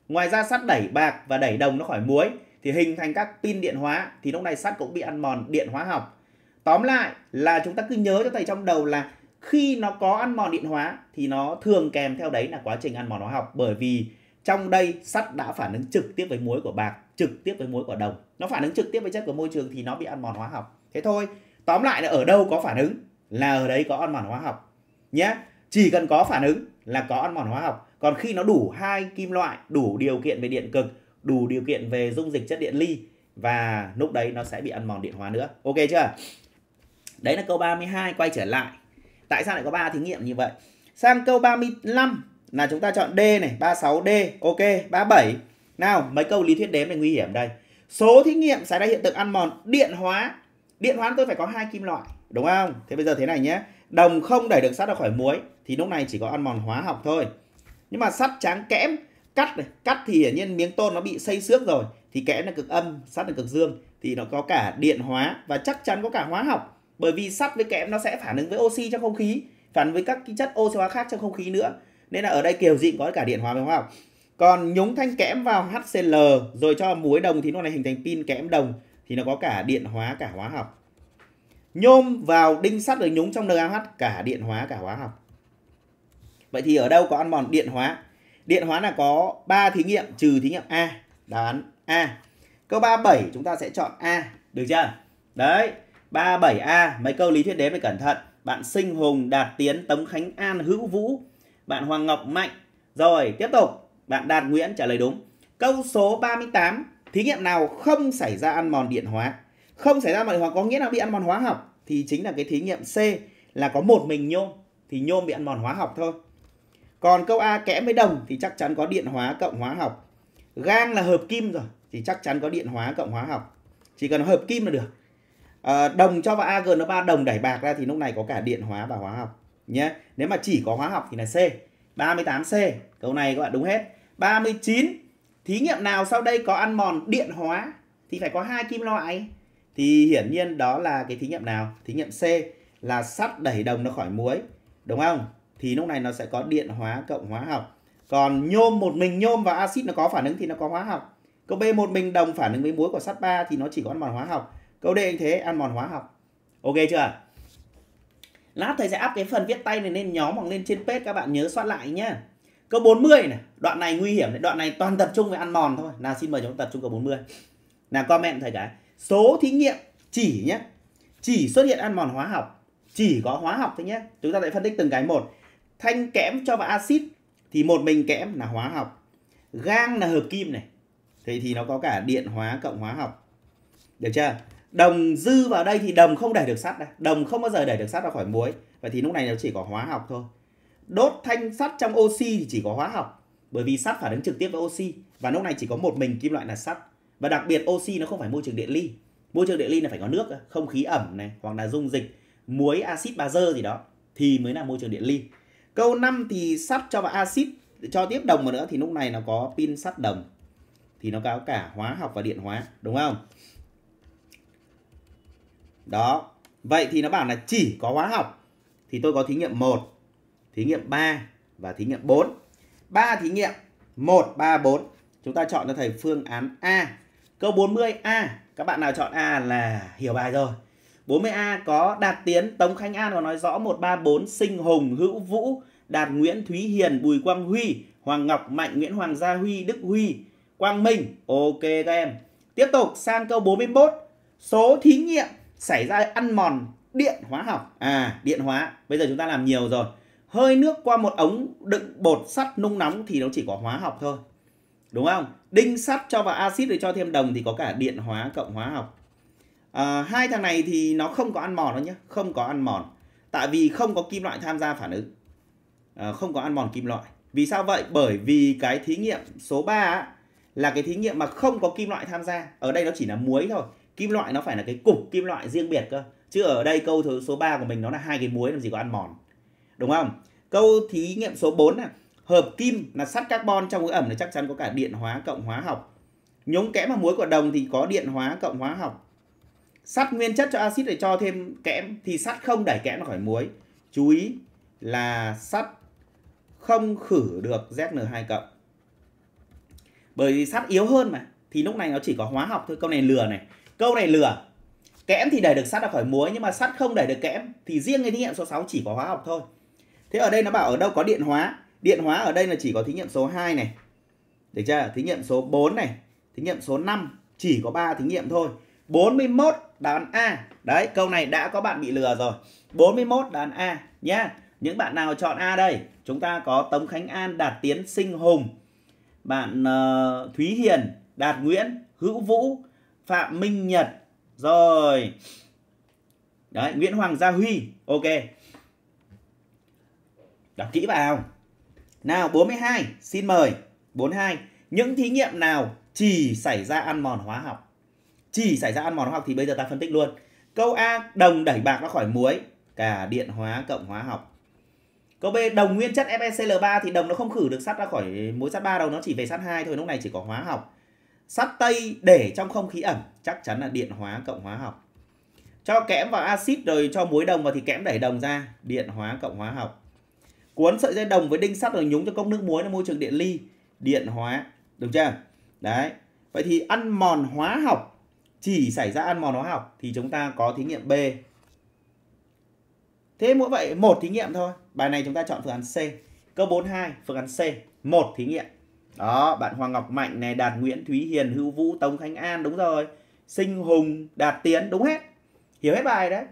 Ngoài ra sắt đẩy bạc và đẩy đồng nó khỏi muối thì hình thành các pin điện hóa thì lúc này sắt cũng bị ăn mòn điện hóa học. Tóm lại là chúng ta cứ nhớ cho thầy trong đầu là khi nó có ăn mòn điện hóa thì nó thường kèm theo đấy là quá trình ăn mòn hóa học bởi vì trong đây sắt đã phản ứng trực tiếp với muối của bạc, trực tiếp với muối của đồng. Nó phản ứng trực tiếp với chất của môi trường thì nó bị ăn mòn hóa học. Thế thôi. Tóm lại là ở đâu có phản ứng là ở đấy có ăn mòn hóa học nhé. Chỉ cần có phản ứng là có ăn mòn hóa học. Còn khi nó đủ hai kim loại, đủ điều kiện về điện cực, đủ điều kiện về dung dịch chất điện ly và lúc đấy nó sẽ bị ăn mòn điện hóa nữa. Ok chưa? Đấy là câu 32 quay trở lại. Tại sao lại có ba thí nghiệm như vậy? Sang câu 35 là chúng ta chọn D này, 36D, ok, 37. Nào, mấy câu lý thuyết đếm này nguy hiểm đây. Số thí nghiệm xảy ra hiện tượng ăn mòn điện hóa. Điện hóa tôi phải có hai kim loại, đúng không? Thế bây giờ thế này nhé. Đồng không đẩy được sắt ra khỏi muối thì lúc này chỉ có ăn mòn hóa học thôi. Nhưng mà sắt tráng kẽm cắt này, cắt thì hiển nhiên miếng tôn nó bị xây xước rồi thì kẽm là cực âm, sắt là cực dương thì nó có cả điện hóa và chắc chắn có cả hóa học bởi vì sắt với kẽm nó sẽ phản ứng với oxy trong không khí phản ứng với các chất oxy hóa khác trong không khí nữa nên là ở đây kiểu gì cũng có cả điện hóa với hóa học còn nhúng thanh kẽm vào HCl rồi cho muối đồng thì lúc này hình thành pin kẽm đồng thì nó có cả điện hóa cả hóa học nhôm vào đinh sắt rồi nhúng trong NaOH cả điện hóa cả hóa học vậy thì ở đâu có ăn mòn điện hóa điện hóa là có 3 thí nghiệm trừ thí nghiệm A đáp án A câu 37 chúng ta sẽ chọn A được chưa đấy 37A mấy câu lý thuyết đếm phải cẩn thận bạn Sinh Hùng Đạt Tiến Tống Khánh An Hữu Vũ bạn Hoàng Ngọc Mạnh. Rồi, tiếp tục. Bạn Đạt Nguyễn trả lời đúng. Câu số 38, thí nghiệm nào không xảy ra ăn mòn điện hóa? Không xảy ra ăn mòn điện hóa có nghĩa là bị ăn mòn hóa học thì chính là cái thí nghiệm C là có một mình nhôm thì nhôm bị ăn mòn hóa học thôi. Còn câu A kẽm với đồng thì chắc chắn có điện hóa cộng hóa học. Gang là hợp kim rồi thì chắc chắn có điện hóa cộng hóa học. Chỉ cần hợp kim là được. À, đồng cho vào Ag nó ba đồng đẩy bạc ra thì lúc này có cả điện hóa và hóa học nhé. Nếu mà chỉ có hóa học thì là C. 38C, câu này các bạn đúng hết. 39, thí nghiệm nào sau đây có ăn mòn điện hóa thì phải có hai kim loại. Thì hiển nhiên đó là cái thí nghiệm nào? Thí nghiệm C là sắt đẩy đồng nó khỏi muối, đúng không? Thì lúc này nó sẽ có điện hóa cộng hóa học. Còn nhôm một mình nhôm và axit nó có phản ứng thì nó có hóa học. Câu B một mình đồng phản ứng với muối của sắt 3 thì nó chỉ có ăn mòn hóa học. Câu D như thế ăn mòn hóa học. Ok chưa? Lát thầy sẽ áp cái phần viết tay này lên nhóm hoặc lên trên page các bạn nhớ soát lại nhá. Câu 40 này, đoạn này nguy hiểm này, đoạn này toàn tập trung về ăn mòn thôi. Nào xin mời chúng ta tập trung câu 40. Nào comment thầy cái. Số thí nghiệm chỉ nhé. Chỉ xuất hiện ăn mòn hóa học, chỉ có hóa học thôi nhé. Chúng ta sẽ phân tích từng cái một. Thanh kẽm cho vào axit thì một mình kẽm là hóa học. Gang là hợp kim này. Thế thì nó có cả điện hóa cộng hóa học. Được chưa? đồng dư vào đây thì đồng không đẩy được sắt này đồng không bao giờ đẩy được sắt ra khỏi muối vậy thì lúc này nó chỉ có hóa học thôi đốt thanh sắt trong oxy thì chỉ có hóa học bởi vì sắt phản ứng trực tiếp với oxy và lúc này chỉ có một mình kim loại là sắt và đặc biệt oxy nó không phải môi trường điện ly môi trường điện ly là phải có nước không khí ẩm này hoặc là dung dịch muối axit bazơ gì đó thì mới là môi trường điện ly câu 5 thì sắt cho vào axit cho tiếp đồng mà nữa thì lúc này nó có pin sắt đồng thì nó có cả hóa học và điện hóa đúng không đó. Vậy thì nó bảo là chỉ có hóa học thì tôi có thí nghiệm 1, thí nghiệm 3 và thí nghiệm 4. 3 thí nghiệm 1 3 4. Chúng ta chọn cho thầy phương án A. Câu 40A, các bạn nào chọn A là hiểu bài rồi. 40A có Đạt Tiến, Tống Khánh An có nói rõ 134 Sinh Hùng, Hữu Vũ, Đạt Nguyễn, Thúy Hiền, Bùi Quang Huy, Hoàng Ngọc Mạnh, Nguyễn Hoàng Gia Huy, Đức Huy, Quang Minh. Ok các em. Tiếp tục sang câu 41. Số thí nghiệm xảy ra ăn mòn điện hóa học. À, điện hóa. Bây giờ chúng ta làm nhiều rồi. Hơi nước qua một ống đựng bột sắt nung nóng thì nó chỉ có hóa học thôi. Đúng không? Đinh sắt cho vào axit rồi cho thêm đồng thì có cả điện hóa cộng hóa học. À, hai thằng này thì nó không có ăn mòn đâu nhé. Không có ăn mòn. Tại vì không có kim loại tham gia phản ứng. À, không có ăn mòn kim loại. Vì sao vậy? Bởi vì cái thí nghiệm số 3 á, là cái thí nghiệm mà không có kim loại tham gia. Ở đây nó chỉ là muối thôi kim loại nó phải là cái cục kim loại riêng biệt cơ chứ ở đây câu số 3 của mình nó là hai cái muối làm gì có ăn mòn đúng không câu thí nghiệm số 4 là hợp kim là sắt carbon trong cái ẩm là chắc chắn có cả điện hóa cộng hóa học nhúng kẽm vào muối của đồng thì có điện hóa cộng hóa học sắt nguyên chất cho axit để cho thêm kẽm thì sắt không đẩy kẽm khỏi muối chú ý là sắt không khử được ZN2 cộng bởi vì sắt yếu hơn mà thì lúc này nó chỉ có hóa học thôi câu này lừa này Câu này lừa. Kẽm thì đẩy được sắt ra khỏi muối nhưng mà sắt không đẩy được kẽm thì riêng cái thí nghiệm số 6 chỉ có hóa học thôi. Thế ở đây nó bảo ở đâu có điện hóa? Điện hóa ở đây là chỉ có thí nghiệm số 2 này. Được chưa? Thí nghiệm số 4 này, thí nghiệm số 5 chỉ có 3 thí nghiệm thôi. 41 đáp án A. Đấy, câu này đã có bạn bị lừa rồi. 41 đáp án A nhá. Những bạn nào chọn A đây? Chúng ta có Tống Khánh An, Đạt Tiến, Sinh Hùng, bạn uh, Thúy Hiền, Đạt Nguyễn, Hữu Vũ, Phạm Minh Nhật. Rồi. Đấy, Nguyễn Hoàng Gia Huy. Ok. Đọc kỹ vào. Nào, 42. Xin mời. 42. Những thí nghiệm nào chỉ xảy ra ăn mòn hóa học? Chỉ xảy ra ăn mòn hóa học thì bây giờ ta phân tích luôn. Câu A, đồng đẩy bạc ra khỏi muối. Cả điện hóa cộng hóa học. Câu B đồng nguyên chất FeCl3 thì đồng nó không khử được sắt ra khỏi muối sắt 3 đâu, nó chỉ về sắt 2 thôi, lúc này chỉ có hóa học sắt tây để trong không khí ẩm chắc chắn là điện hóa cộng hóa học. Cho kẽm vào axit rồi cho muối đồng vào thì kẽm đẩy đồng ra, điện hóa cộng hóa học. Cuốn sợi dây đồng với đinh sắt rồi nhúng cho cốc nước muối là môi trường điện ly, điện hóa, được chưa? Đấy. Vậy thì ăn mòn hóa học chỉ xảy ra ăn mòn hóa học thì chúng ta có thí nghiệm B. Thế mỗi vậy một thí nghiệm thôi. Bài này chúng ta chọn phương án C. Câu 42, phương án C, một thí nghiệm. Đó, bạn Hoàng Ngọc Mạnh này, Đạt Nguyễn, Thúy Hiền, Hữu Vũ, Tống Khánh An, đúng rồi. Sinh Hùng, Đạt Tiến, đúng hết. Hiểu hết bài đấy.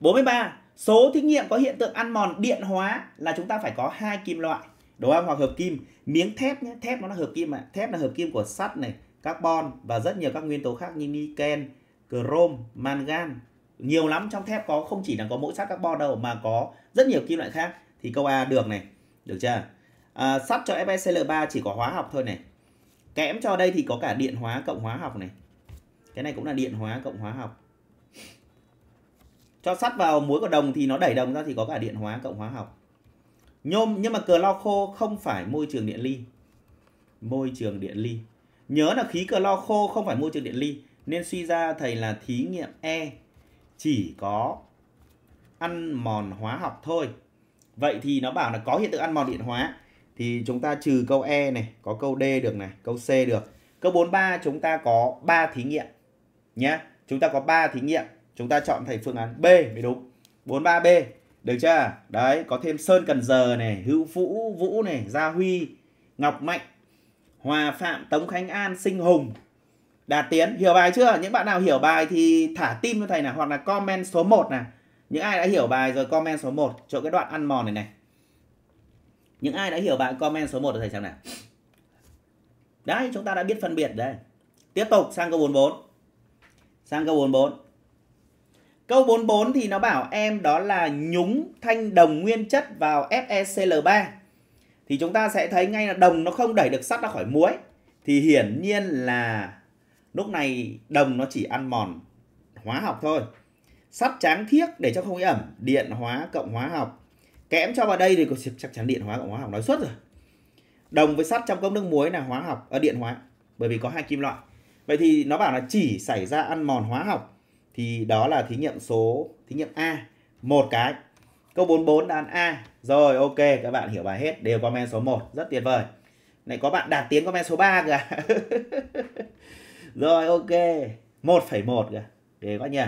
43. Số thí nghiệm có hiện tượng ăn mòn điện hóa là chúng ta phải có hai kim loại. Đúng không? Hoặc hợp kim. Miếng thép nhé. Thép nó là hợp kim mà. Thép là hợp kim của sắt này, carbon và rất nhiều các nguyên tố khác như niken, chrome, mangan. Nhiều lắm trong thép có không chỉ là có mỗi sắt carbon đâu mà có rất nhiều kim loại khác. Thì câu A được này. Được chưa? à, sắp cho FeCl3 chỉ có hóa học thôi này kẽm cho đây thì có cả điện hóa cộng hóa học này cái này cũng là điện hóa cộng hóa học cho sắt vào muối của đồng thì nó đẩy đồng ra thì có cả điện hóa cộng hóa học nhôm nhưng mà cờ lo khô không phải môi trường điện ly môi trường điện ly nhớ là khí cờ lo khô không phải môi trường điện ly nên suy ra thầy là thí nghiệm E chỉ có ăn mòn hóa học thôi vậy thì nó bảo là có hiện tượng ăn mòn điện hóa thì chúng ta trừ câu E này, có câu D được này, câu C được. Câu 43 chúng ta có 3 thí nghiệm nhé. Chúng ta có 3 thí nghiệm, chúng ta chọn thành phương án B mới đúng. 43B, được chưa? Đấy, có thêm Sơn Cần Giờ này, Hữu Vũ, Vũ này, Gia Huy, Ngọc Mạnh, Hòa Phạm, Tống Khánh An, Sinh Hùng, Đạt Tiến. Hiểu bài chưa? Những bạn nào hiểu bài thì thả tim cho thầy này hoặc là comment số 1 nè Những ai đã hiểu bài rồi comment số 1 chỗ cái đoạn ăn mòn này này những ai đã hiểu bạn comment số 1 cho thầy xem nào đấy chúng ta đã biết phân biệt đây tiếp tục sang câu 44 sang câu 44 câu 44 thì nó bảo em đó là nhúng thanh đồng nguyên chất vào FeCl3 thì chúng ta sẽ thấy ngay là đồng nó không đẩy được sắt ra khỏi muối thì hiển nhiên là lúc này đồng nó chỉ ăn mòn hóa học thôi sắt tráng thiếc để cho không ẩm điện hóa cộng hóa học kẽm cho vào đây thì có chắc chắn điện hóa cộng hóa học nói suốt rồi đồng với sắt trong cốc nước muối là hóa học ở ờ, điện hóa bởi vì có hai kim loại vậy thì nó bảo là chỉ xảy ra ăn mòn hóa học thì đó là thí nghiệm số thí nghiệm A một cái câu 44 đáp án A rồi ok các bạn hiểu bài hết đều comment số 1 rất tuyệt vời này có bạn đạt tiếng comment số 3 kìa rồi ok 1,1 kìa để quá nhỉ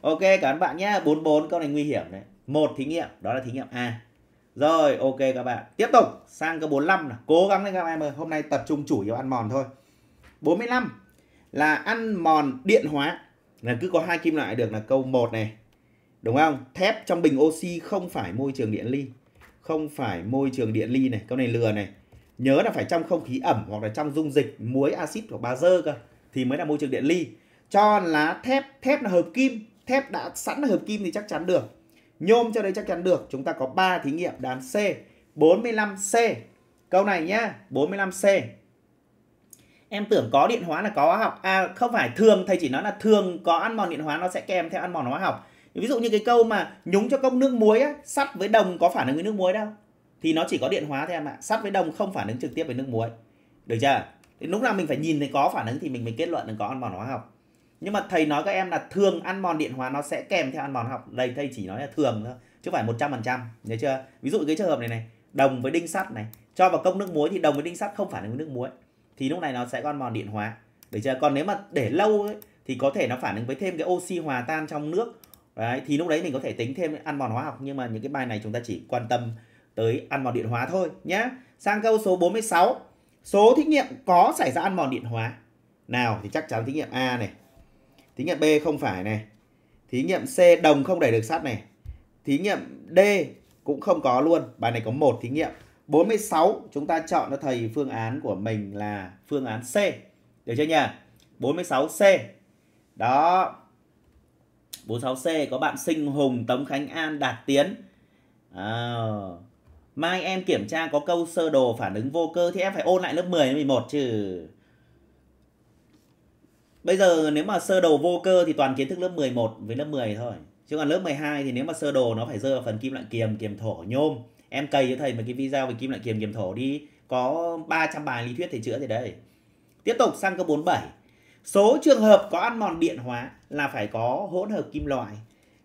ok cảm ơn bạn nhé 44 câu này nguy hiểm đấy một thí nghiệm đó là thí nghiệm A rồi ok các bạn tiếp tục sang cái 45 là cố gắng lên các em ơi hôm nay tập trung chủ yếu ăn mòn thôi 45 là ăn mòn điện hóa là cứ có hai kim loại được là câu 1 này đúng không thép trong bình oxy không phải môi trường điện ly không phải môi trường điện ly này câu này lừa này nhớ là phải trong không khí ẩm hoặc là trong dung dịch muối axit hoặc bazơ cơ thì mới là môi trường điện ly cho lá thép thép là hợp kim thép đã sẵn là hợp kim thì chắc chắn được Nhôm cho đấy chắc chắn được. Chúng ta có 3 thí nghiệm đán C. 45C. Câu này nhá, 45C. Em tưởng có điện hóa là có hóa học. À không phải, thường thầy chỉ nói là thường có ăn mòn điện hóa nó sẽ kèm theo ăn mòn hóa học. Ví dụ như cái câu mà nhúng cho cốc nước muối á, sắt với đồng có phản ứng với nước muối đâu. Thì nó chỉ có điện hóa thôi em ạ. Sắt với đồng không phản ứng trực tiếp với nước muối. Được chưa? Thì lúc nào mình phải nhìn thấy có phản ứng thì mình mới kết luận là có ăn mòn hóa học nhưng mà thầy nói các em là thường ăn mòn điện hóa nó sẽ kèm theo ăn mòn học đây thầy chỉ nói là thường thôi chứ không phải một trăm phần trăm nhớ chưa ví dụ cái trường hợp này này đồng với đinh sắt này cho vào cốc nước muối thì đồng với đinh sắt không phản ứng với nước muối thì lúc này nó sẽ ăn mòn điện hóa được chưa còn nếu mà để lâu ấy, thì có thể nó phản ứng với thêm cái oxy hòa tan trong nước đấy thì lúc đấy mình có thể tính thêm ăn mòn hóa học nhưng mà những cái bài này chúng ta chỉ quan tâm tới ăn mòn điện hóa thôi nhé sang câu số 46 số thí nghiệm có xảy ra ăn mòn điện hóa nào thì chắc chắn thí nghiệm A này Thí nghiệm B không phải này. Thí nghiệm C đồng không đẩy được sắt này. Thí nghiệm D cũng không có luôn. Bài này có một thí nghiệm. 46 chúng ta chọn cho thầy phương án của mình là phương án C. Được chưa nhỉ? 46C. Đó. 46C có bạn Sinh Hùng, Tống Khánh An, Đạt Tiến. À, mai em kiểm tra có câu sơ đồ phản ứng vô cơ thì em phải ôn lại lớp 10 11 chứ. Bây giờ nếu mà sơ đồ vô cơ thì toàn kiến thức lớp 11 với lớp 10 thôi. Chứ còn lớp 12 thì nếu mà sơ đồ nó phải rơi vào phần kim loại kiềm, kiềm thổ, nhôm. Em cày cho thầy một cái video về kim loại kiềm, kiềm thổ đi. Có 300 bài lý thuyết thầy chữa thì đấy. Tiếp tục sang câu 47. Số trường hợp có ăn mòn điện hóa là phải có hỗn hợp kim loại.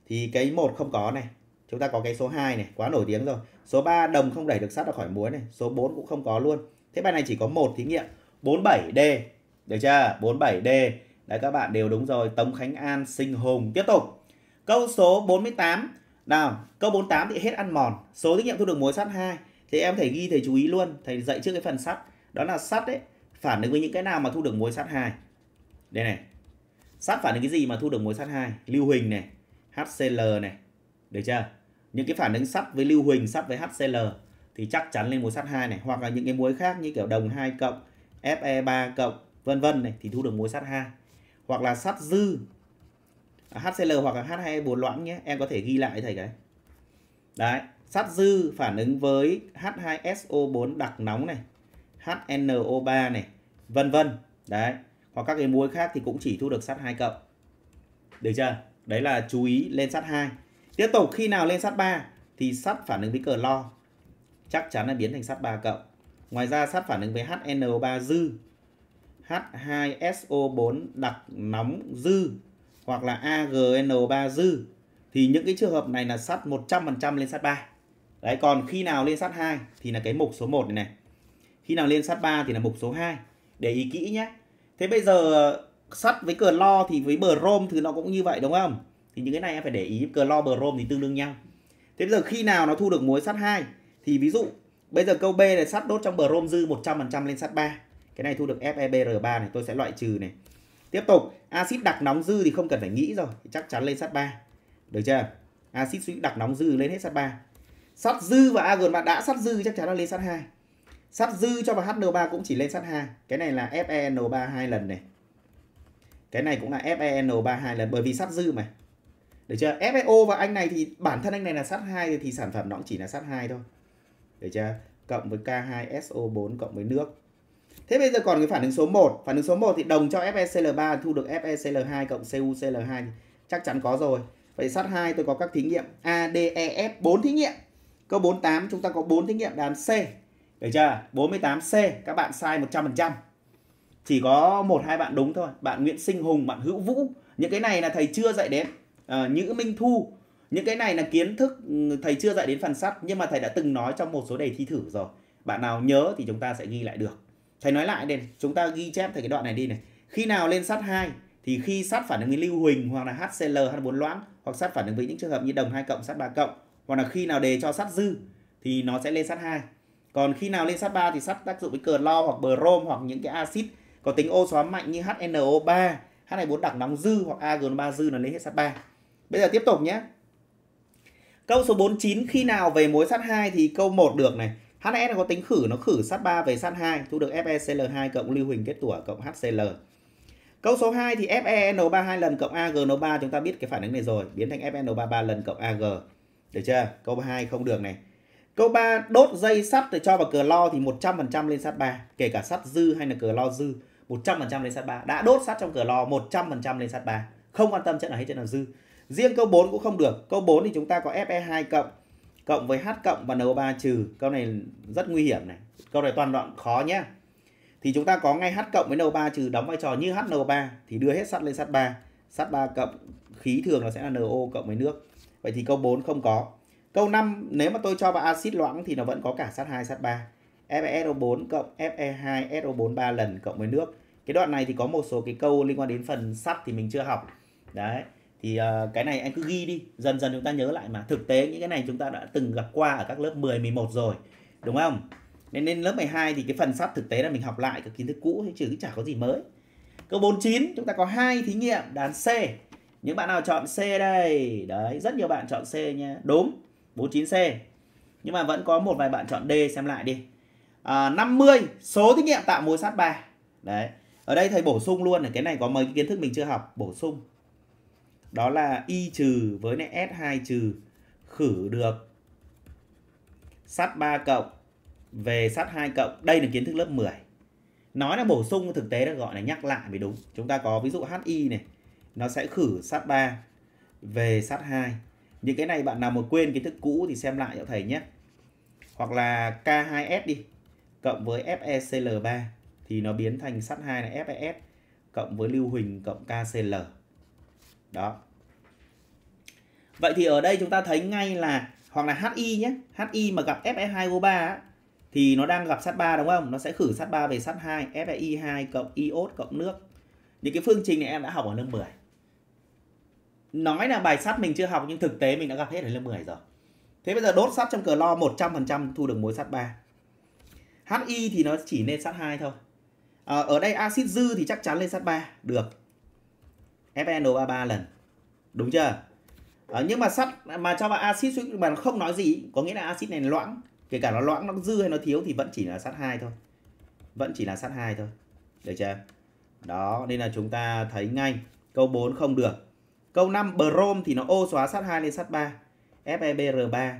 Thì cái một không có này. Chúng ta có cái số 2 này, quá nổi tiếng rồi. Số 3 đồng không đẩy được sắt ra khỏi muối này, số 4 cũng không có luôn. Thế bài này chỉ có một thí nghiệm. 47D. Được chưa? 47D Đấy các bạn đều đúng rồi. Tống Khánh An sinh hùng. Tiếp tục. Câu số 48. Nào, câu 48 thì hết ăn mòn. Số thí nghiệm thu được muối sắt 2. Thì em thầy ghi thầy chú ý luôn. Thầy dạy trước cái phần sắt. Đó là sắt ấy. Phản ứng với những cái nào mà thu được muối sắt 2. Đây này. Sắt phản ứng cái gì mà thu được muối sắt 2? Lưu huỳnh này. HCl này. Được chưa? Những cái phản ứng sắt với lưu huỳnh, sắt với HCl thì chắc chắn lên muối sắt 2 này hoặc là những cái muối khác như kiểu đồng 2 cộng, Fe3 cộng, vân vân này thì thu được muối sắt 2 hoặc là sắt dư à, HCl hoặc là H2 bột loãng nhé em có thể ghi lại thầy cái đấy sắt dư phản ứng với H2SO4 đặc nóng này HNO3 này vân vân đấy hoặc các cái muối khác thì cũng chỉ thu được sắt 2 cộng được chưa đấy là chú ý lên sắt 2 tiếp tục khi nào lên sắt 3 thì sắt phản ứng với cờ lo chắc chắn là biến thành sắt 3 cộng ngoài ra sắt phản ứng với HNO3 dư H2SO4 đặc nóng dư hoặc là AgN3 dư thì những cái trường hợp này là sắt 100% lên sắt 3. Đấy còn khi nào lên sắt 2 thì là cái mục số 1 này này. Khi nào lên sắt 3 thì là mục số 2. Để ý kỹ nhé. Thế bây giờ sắt với cờ lo thì với bờ rôm thì nó cũng như vậy đúng không? Thì những cái này em phải để ý cờ lo bờ rôm thì tương đương nhau. Thế bây giờ khi nào nó thu được muối sắt 2 thì ví dụ bây giờ câu B là sắt đốt trong bờ rôm dư 100% lên sắt 3 cái này thu được FeBr3 này, tôi sẽ loại trừ này. Tiếp tục, axit đặc nóng dư thì không cần phải nghĩ rồi, chắc chắn lên sắt 3. Được chưa? Axit suy đặc nóng dư lên hết sắt 3. Sắt dư và agon bạn đã sắt dư chắc chắn là lên sắt 2. Sắt dư cho vào HNO3 cũng chỉ lên sắt 2. Cái này là FeNO3 hai lần này. Cái này cũng là FeNO3 hai lần bởi vì sắt dư mà. Được chưa? FeO và anh này thì bản thân anh này là sắt 2 thì sản phẩm nó cũng chỉ là sắt 2 thôi. Được chưa? Cộng với K2SO4 cộng với nước Thế bây giờ còn cái phản ứng số 1, phản ứng số 1 thì đồng cho FeCl3 thu được FeCl2 cộng CuCl2 chắc chắn có rồi. Vậy sắt 2 tôi có các thí nghiệm adef D, E, F 4 thí nghiệm. Câu 48 chúng ta có 4 thí nghiệm đáp C. Được chưa? 48C các bạn sai 100%. Chỉ có một hai bạn đúng thôi. Bạn Nguyễn Sinh Hùng, bạn Hữu Vũ. Những cái này là thầy chưa dạy đến. À, Nhữ Minh Thu. Những cái này là kiến thức ừ, thầy chưa dạy đến phần sắt nhưng mà thầy đã từng nói trong một số đề thi thử rồi. Bạn nào nhớ thì chúng ta sẽ ghi lại được. Thầy nói lại đây, chúng ta ghi chép thầy cái đoạn này đi này. Khi nào lên sắt 2 thì khi sắt phản ứng với lưu huỳnh hoặc là HCl H4 loãng hoặc sắt phản ứng với những trường hợp như đồng 2 cộng, sắt 3 cộng hoặc là khi nào đề cho sắt dư thì nó sẽ lên sắt 2. Còn khi nào lên sắt 3 thì sắt tác dụng với clo hoặc brom hoặc những cái axit có tính ô xóa mạnh như HNO3, H24 đặc nóng dư hoặc AG3 dư nó lên hết sắt 3. Bây giờ tiếp tục nhé. Câu số 49 khi nào về mối sắt 2 thì câu 1 được này. HE có tính khử nó khử sắt 3 về sắt 2 thu được FeCl2 cộng lưu huỳnh kết tủa cộng HCl. Câu số 2 thì FeN3 2 lần cộng AgN3 chúng ta biết cái phản ứng này rồi, biến thành FeN3 3 lần cộng Ag. Được chưa? Câu 2 không được này. Câu 3 đốt dây sắt để cho vào cờ lo thì 100% lên sắt 3, kể cả sắt dư hay là cờ lo dư, 100% lên sắt 3. Đã đốt sắt trong cờ lo 100% lên sắt 3, không quan tâm chất nào hay chất nào dư. Riêng câu 4 cũng không được. Câu 4 thì chúng ta có Fe2 cộng cộng với h cộng và no3 trừ. Câu này rất nguy hiểm này. Câu này toàn đoạn khó nhé. Thì chúng ta có ngay h cộng với no3 trừ đóng vai trò như hno 3 thì đưa hết sắt lên sắt 3. Sắt 3 cộng khí thường là sẽ là NO cộng với nước. Vậy thì câu 4 không có. Câu 5 nếu mà tôi cho vào axit loãng thì nó vẫn có cả sắt 2 sắt 3. FeSO4 cộng Fe2SO4 3 lần cộng với nước. Cái đoạn này thì có một số cái câu liên quan đến phần sắt thì mình chưa học. Đấy thì uh, cái này anh cứ ghi đi dần dần chúng ta nhớ lại mà thực tế những cái này chúng ta đã từng gặp qua ở các lớp 10 11 rồi đúng không nên lên lớp 12 thì cái phần sắp thực tế là mình học lại các kiến thức cũ chứ chả có gì mới câu 49 chúng ta có hai thí nghiệm đán C những bạn nào chọn C đây đấy rất nhiều bạn chọn C nha đúng 49C nhưng mà vẫn có một vài bạn chọn D xem lại đi à, 50 số thí nghiệm tạo mối sát ba đấy ở đây thầy bổ sung luôn là cái này có mấy cái kiến thức mình chưa học bổ sung đó là y trừ với lại s2 trừ khử được sắt 3 cộng về sắt 2 cộng. Đây là kiến thức lớp 10. Nói là bổ sung thực tế là gọi là nhắc lại mới đúng. Chúng ta có ví dụ HI này, nó sẽ khử sắt 3 về sắt 2. Những cái này bạn nào mà quên kiến thức cũ thì xem lại cho thầy nhé. Hoặc là K2S đi, cộng với FeCl3 thì nó biến thành sắt 2 là FeS cộng với lưu huỳnh cộng KCl đó vậy thì ở đây chúng ta thấy ngay là hoặc là HI nhé HI mà gặp FE2O3 thì nó đang gặp sắt 3 đúng không nó sẽ khử sắt 3 về sắt 2 fe 2 cộng iốt cộng nước những cái phương trình này em đã học ở lớp 10 nói là bài sắt mình chưa học nhưng thực tế mình đã gặp hết ở lớp 10 rồi thế bây giờ đốt sắt trong cờ lo 100% thu được mối sắt 3 HI thì nó chỉ lên sắt 2 thôi à, ở đây axit dư thì chắc chắn lên sắt 3 được FNO33 lần. Đúng chưa? À, nhưng mà sắt mà cho vào axit mà nó không nói gì, có nghĩa là axit này loãng, kể cả nó loãng nó dư hay nó thiếu thì vẫn chỉ là sắt 2 thôi. Vẫn chỉ là sắt 2 thôi. Được chưa? Đó, nên là chúng ta thấy ngay câu 4 không được. Câu 5 brom thì nó ô xóa sắt 2 lên sắt 3. FeBr3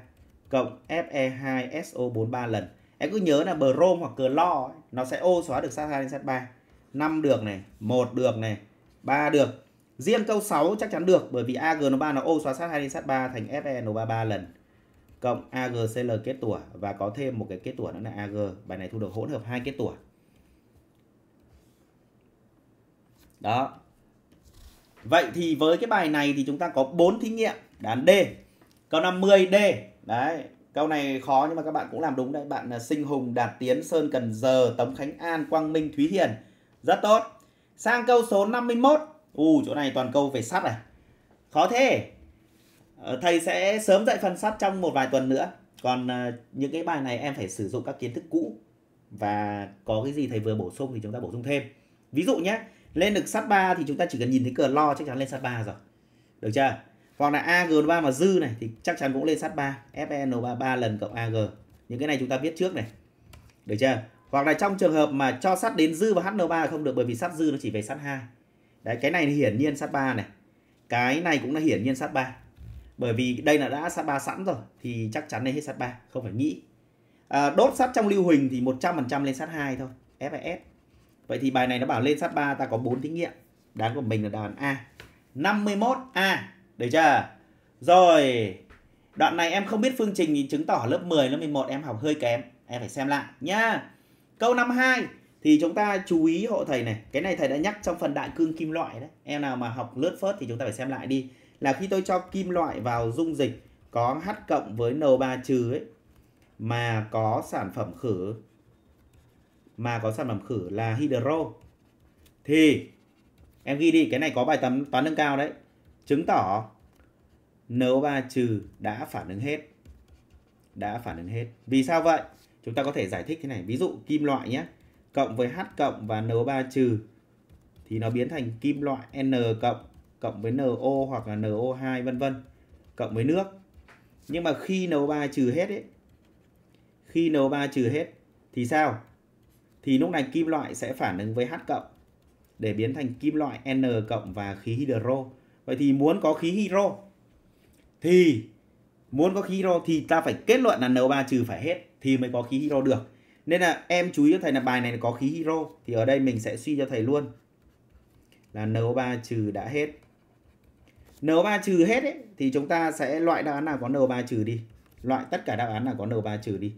cộng Fe2SO43 lần. Em cứ nhớ là brom hoặc clo nó sẽ ô xóa được sắt 2 lên sắt 3. 5 được này, 1 được này, 3 được, Riêng câu 6 chắc chắn được bởi vì ag nó 3 nó O xóa sát 2 đi sát 3 thành nó 3 3 lần cộng AgCl kết tủa và có thêm một cái kết tủa nữa là Ag. Bài này thu được hỗn hợp hai kết tủa. Đó. Vậy thì với cái bài này thì chúng ta có 4 thí nghiệm, đán D. Câu 50D. Đấy, câu này khó nhưng mà các bạn cũng làm đúng đấy. Bạn là Sinh Hùng, Đạt Tiến, Sơn Cần Giờ, Tống Khánh An, Quang Minh, Thúy Hiền. Rất tốt. Sang câu số 51 u chỗ này toàn câu về sắt này khó thế ờ, thầy sẽ sớm dạy phần sắt trong một vài tuần nữa còn ờ, những cái bài này em phải sử dụng các kiến thức cũ và có cái gì thầy vừa bổ sung thì chúng ta bổ sung thêm ví dụ nhé lên được sắt 3 thì chúng ta chỉ cần nhìn thấy cờ lo chắc chắn lên sắt 3 rồi được chưa hoặc là AG3 mà dư này thì chắc chắn cũng lên sắt 3 FN3 3 lần cộng AG những cái này chúng ta viết trước này được chưa hoặc là trong trường hợp mà cho sắt đến dư và HN3 không được bởi vì sắt dư nó chỉ về sắt 2 đấy cái này hiển nhiên sát 3 này cái này cũng là hiển nhiên sát 3 bởi vì đây là đã sát 3 sẵn rồi thì chắc chắn đây hết sát 3 không phải nghĩ à, đốt sắt trong lưu huỳnh thì 100% lên sát 2 thôi FIS vậy thì bài này nó bảo lên sát 3 ta có 4 thí nghiệm đáng của mình là đáp án A 51 A được chưa rồi đoạn này em không biết phương trình thì chứng tỏ lớp 10 lớp 11 em học hơi kém em phải xem lại nhá câu 52 thì chúng ta chú ý hộ thầy này cái này thầy đã nhắc trong phần đại cương kim loại đấy em nào mà học lướt phớt thì chúng ta phải xem lại đi là khi tôi cho kim loại vào dung dịch có H cộng với N3 trừ ấy mà có sản phẩm khử mà có sản phẩm khử là hydro thì em ghi đi cái này có bài toán toán nâng cao đấy chứng tỏ NO3 trừ đã phản ứng hết đã phản ứng hết vì sao vậy chúng ta có thể giải thích thế này ví dụ kim loại nhé cộng với H cộng và NO3 trừ thì nó biến thành kim loại N cộng cộng với NO hoặc là NO2 vân vân cộng với nước. Nhưng mà khi NO3 trừ hết ấy khi NO3 trừ hết thì sao? Thì lúc này kim loại sẽ phản ứng với H cộng để biến thành kim loại N cộng và khí hydro. Vậy thì muốn có khí hydro thì muốn có khí hydro thì ta phải kết luận là NO3 trừ phải hết thì mới có khí hydro được. Nên là em chú ý cho thầy là bài này có khí hydro thì ở đây mình sẽ suy cho thầy luôn là NO3 trừ đã hết. NO3 trừ hết ấy, thì chúng ta sẽ loại đáp án nào có NO3 trừ đi. Loại tất cả đáp án nào có NO3 trừ đi.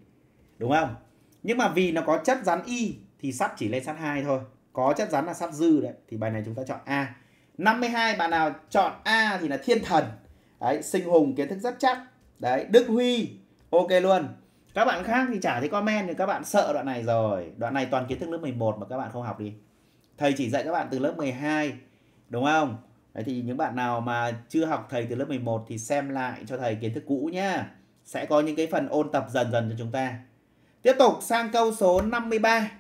Đúng không? Nhưng mà vì nó có chất rắn Y thì sắt chỉ lên sắt 2 thôi. Có chất rắn là sắt dư đấy. Thì bài này chúng ta chọn A. 52 bạn nào chọn A thì là thiên thần. Đấy, sinh hùng kiến thức rất chắc. Đấy, Đức Huy. Ok luôn các bạn khác thì chả thấy comment thì các bạn sợ đoạn này rồi đoạn này toàn kiến thức lớp 11 mà các bạn không học đi thầy chỉ dạy các bạn từ lớp 12 đúng không Đấy thì những bạn nào mà chưa học thầy từ lớp 11 thì xem lại cho thầy kiến thức cũ nhá. Sẽ có những cái phần ôn tập dần dần cho chúng ta. Tiếp tục sang câu số 53.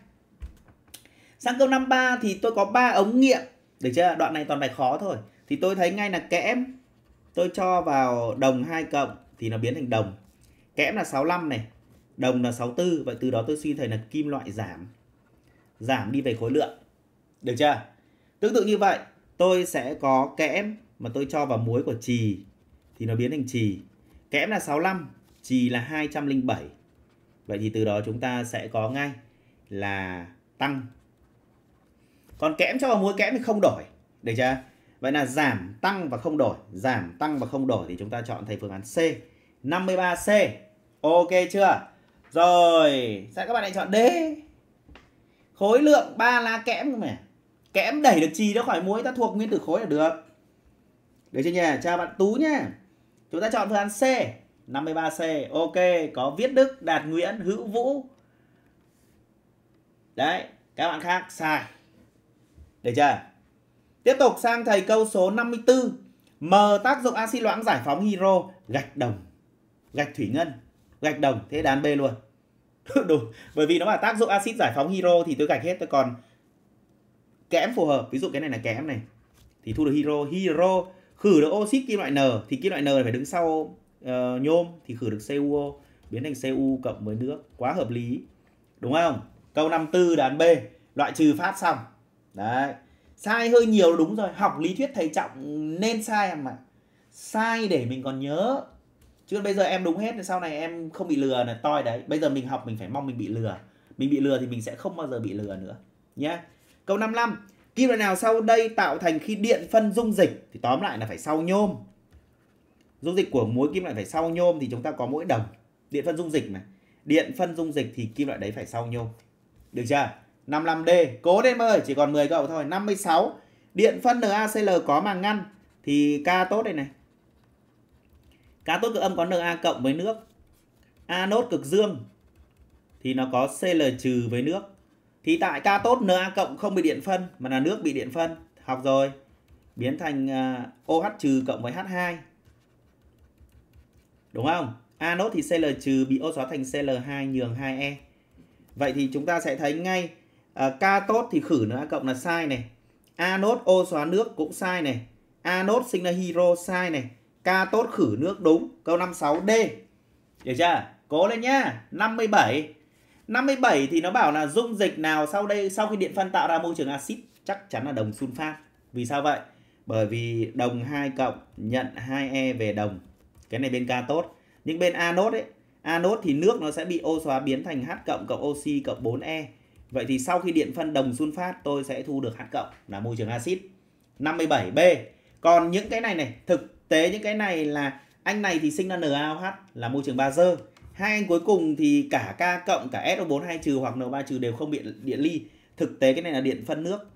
Sang câu 53 thì tôi có 3 ống nghiệm. Được chưa? Đoạn này toàn bài khó thôi. Thì tôi thấy ngay là kẽm. Tôi cho vào đồng 2 cộng thì nó biến thành đồng. Kẽm là 65 này. Đồng là 64, vậy từ đó tôi suy thầy là kim loại giảm. Giảm đi về khối lượng. Được chưa? Tương tự như vậy, tôi sẽ có kẽm mà tôi cho vào muối của trì thì nó biến thành trì. Kẽm là 65, trì là 207. Vậy thì từ đó chúng ta sẽ có ngay là tăng. Còn kẽm cho vào muối kẽm thì không đổi. Được chưa? Vậy là giảm, tăng và không đổi. Giảm, tăng và không đổi thì chúng ta chọn thầy phương án C. 53C. Ok chưa? Rồi, sao các bạn lại chọn D? Khối lượng ba la kẽm không nhỉ? Kẽm đẩy được trì ra khỏi muối ta thuộc nguyên tử khối là được. Được chưa nhỉ? Chào bạn Tú nhá. Chúng ta chọn phương án C, 53C. Ok, có Viết Đức, Đạt Nguyễn, Hữu Vũ. Đấy, các bạn khác sai. Được chưa? Tiếp tục sang thầy câu số 54. M tác dụng axit loãng giải phóng hydro, gạch đồng, gạch thủy ngân gạch đồng thế đán B luôn đúng bởi vì nó là tác dụng axit giải phóng hydro thì tôi gạch hết tôi còn kẽm phù hợp ví dụ cái này là kẽm này thì thu được hydro hydro khử được oxit kim loại N thì kim loại N phải đứng sau uh, nhôm thì khử được Cu biến thành Cu cộng với nước quá hợp lý đúng không câu 54 đán B loại trừ phát xong đấy sai hơi nhiều đúng rồi học lý thuyết thầy trọng nên sai em ạ, sai để mình còn nhớ chứ bây giờ em đúng hết thì sau này em không bị lừa là toi đấy bây giờ mình học mình phải mong mình bị lừa mình bị lừa thì mình sẽ không bao giờ bị lừa nữa nhé câu 55 kim loại nào sau đây tạo thành khi điện phân dung dịch thì tóm lại là phải sau nhôm dung dịch của muối kim loại phải sau nhôm thì chúng ta có mỗi đồng điện phân dung dịch mà điện phân dung dịch thì kim loại đấy phải sau nhôm được chưa 55D cố lên đến ơi chỉ còn 10 câu thôi 56 điện phân NaCl có màng ngăn thì K tốt đây này Cá tốt cực âm có Na cộng với nước. Anốt cực dương thì nó có Cl trừ với nước. Thì tại ca tốt Na cộng không bị điện phân mà là nước bị điện phân. Học rồi. Biến thành à, OH trừ cộng với H2. Đúng không? Anốt thì Cl trừ bị ô xóa thành Cl2 nhường 2E. Vậy thì chúng ta sẽ thấy ngay uh, tốt thì khử Na cộng là sai này. Anốt ô xóa nước cũng sai này. Anốt sinh ra hydro sai này. Ca tốt khử nước đúng. Câu 56D. hiểu chưa? Cố lên nhá. 57. 57 thì nó bảo là dung dịch nào sau đây sau khi điện phân tạo ra môi trường axit chắc chắn là đồng sunfat. Vì sao vậy? Bởi vì đồng 2 cộng nhận 2e về đồng. Cái này bên ca tốt. Nhưng bên A nốt ấy, A thì nước nó sẽ bị ô xóa biến thành H cộng cộng oxy cộng 4e. Vậy thì sau khi điện phân đồng sunfat tôi sẽ thu được H cộng là môi trường axit. 57B. Còn những cái này này thực tế những cái này là anh này thì sinh ra NaOH là môi trường bazơ. Hai anh cuối cùng thì cả K cộng cả SO4 2 trừ hoặc N3 trừ đều không bị điện ly. Thực tế cái này là điện phân nước.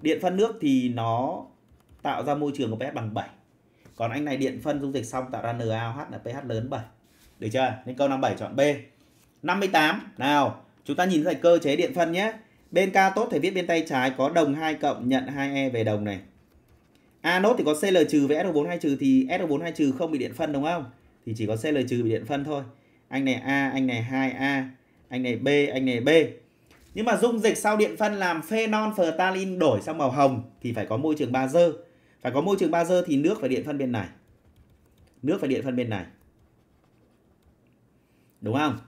Điện phân nước thì nó tạo ra môi trường của pH bằng 7. Còn anh này điện phân dung dịch xong tạo ra NaOH là pH lớn 7. Được chưa? Nên câu 57 chọn B. 58. Nào, chúng ta nhìn thấy cơ chế điện phân nhé. Bên K tốt thể viết bên tay trái có đồng 2 cộng nhận 2E về đồng này. A nốt thì có CL trừ với SO4 2 trừ thì SO4 2 trừ không bị điện phân đúng không? Thì chỉ có CL trừ bị điện phân thôi. Anh này A, anh này 2A, anh này B, anh này B. Nhưng mà dung dịch sau điện phân làm phenol phtalin đổi sang màu hồng thì phải có môi trường bazơ. Phải có môi trường bazơ thì nước phải điện phân bên này. Nước phải điện phân bên này. Đúng không?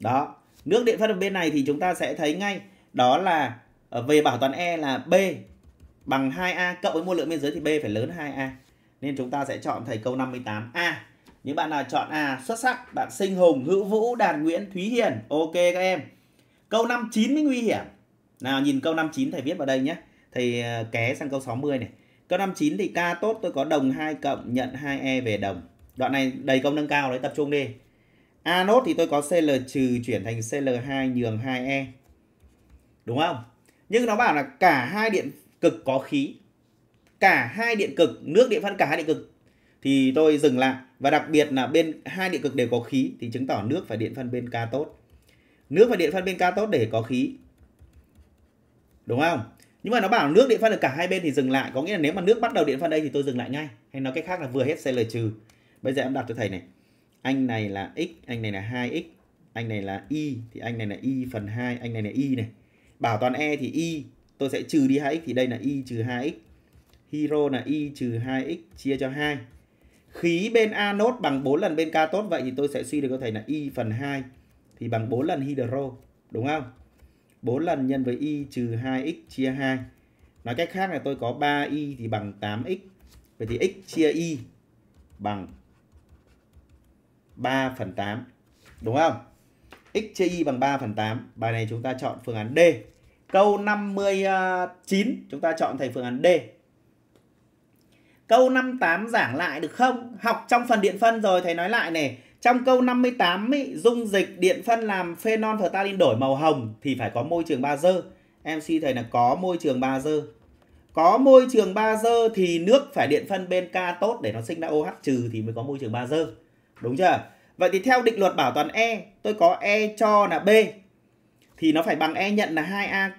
Đó. Nước điện phân ở bên này thì chúng ta sẽ thấy ngay đó là ờ, về bảo toàn E là B bằng 2A cộng với một lượng bên dưới thì B phải lớn 2A. Nên chúng ta sẽ chọn thầy câu 58A. Những bạn nào chọn A xuất sắc, bạn Sinh Hùng, Hữu Vũ, Đàn Nguyễn, Thúy Hiền. Ok các em. Câu 59 mới nguy hiểm. Nào nhìn câu 59 thầy viết vào đây nhé. Thầy ờ, ké sang câu 60 này. Câu 59 thì K tốt tôi có đồng 2 cộng nhận 2E về đồng. Đoạn này đầy công nâng cao đấy tập trung đi. A nốt thì tôi có CL trừ chuyển thành CL2 nhường 2E. Đúng không? Nhưng nó bảo là cả hai điện cực có khí cả hai điện cực nước điện phân cả hai điện cực thì tôi dừng lại và đặc biệt là bên hai điện cực đều có khí thì chứng tỏ nước và điện phân bên ca tốt nước và điện phân bên ca tốt để có khí đúng không nhưng mà nó bảo nước điện phân ở cả hai bên thì dừng lại có nghĩa là nếu mà nước bắt đầu điện phân đây thì tôi dừng lại ngay hay nói cách khác là vừa hết CL trừ bây giờ em đặt cho thầy này anh này là x anh này là 2x anh này là y thì anh này là y phần 2 anh này là y này bảo toàn e thì y tôi sẽ trừ đi 2x thì đây là y trừ 2x. Hero là y trừ 2x chia cho 2. Khí bên A bằng 4 lần bên K vậy thì tôi sẽ suy được có thể là y phần 2 thì bằng 4 lần hydro, đúng không? 4 lần nhân với y trừ 2x chia 2. Nói cách khác là tôi có 3y thì bằng 8x. Vậy thì x chia y bằng 3 phần 8. Đúng không? x chia y bằng 3 phần 8. Bài này chúng ta chọn phương án D. Câu 59 à, chúng ta chọn thầy phương án D. Câu 58 giảng lại được không? Học trong phần điện phân rồi thầy nói lại này. Trong câu 58 ý, dung dịch điện phân làm phenol phtalin đổi màu hồng thì phải có môi trường bazơ. MC thầy là có môi trường bazơ. Có môi trường bazơ thì nước phải điện phân bên K tốt để nó sinh ra OH trừ thì mới có môi trường bazơ. Đúng chưa? Vậy thì theo định luật bảo toàn E, tôi có E cho là B thì nó phải bằng e nhận là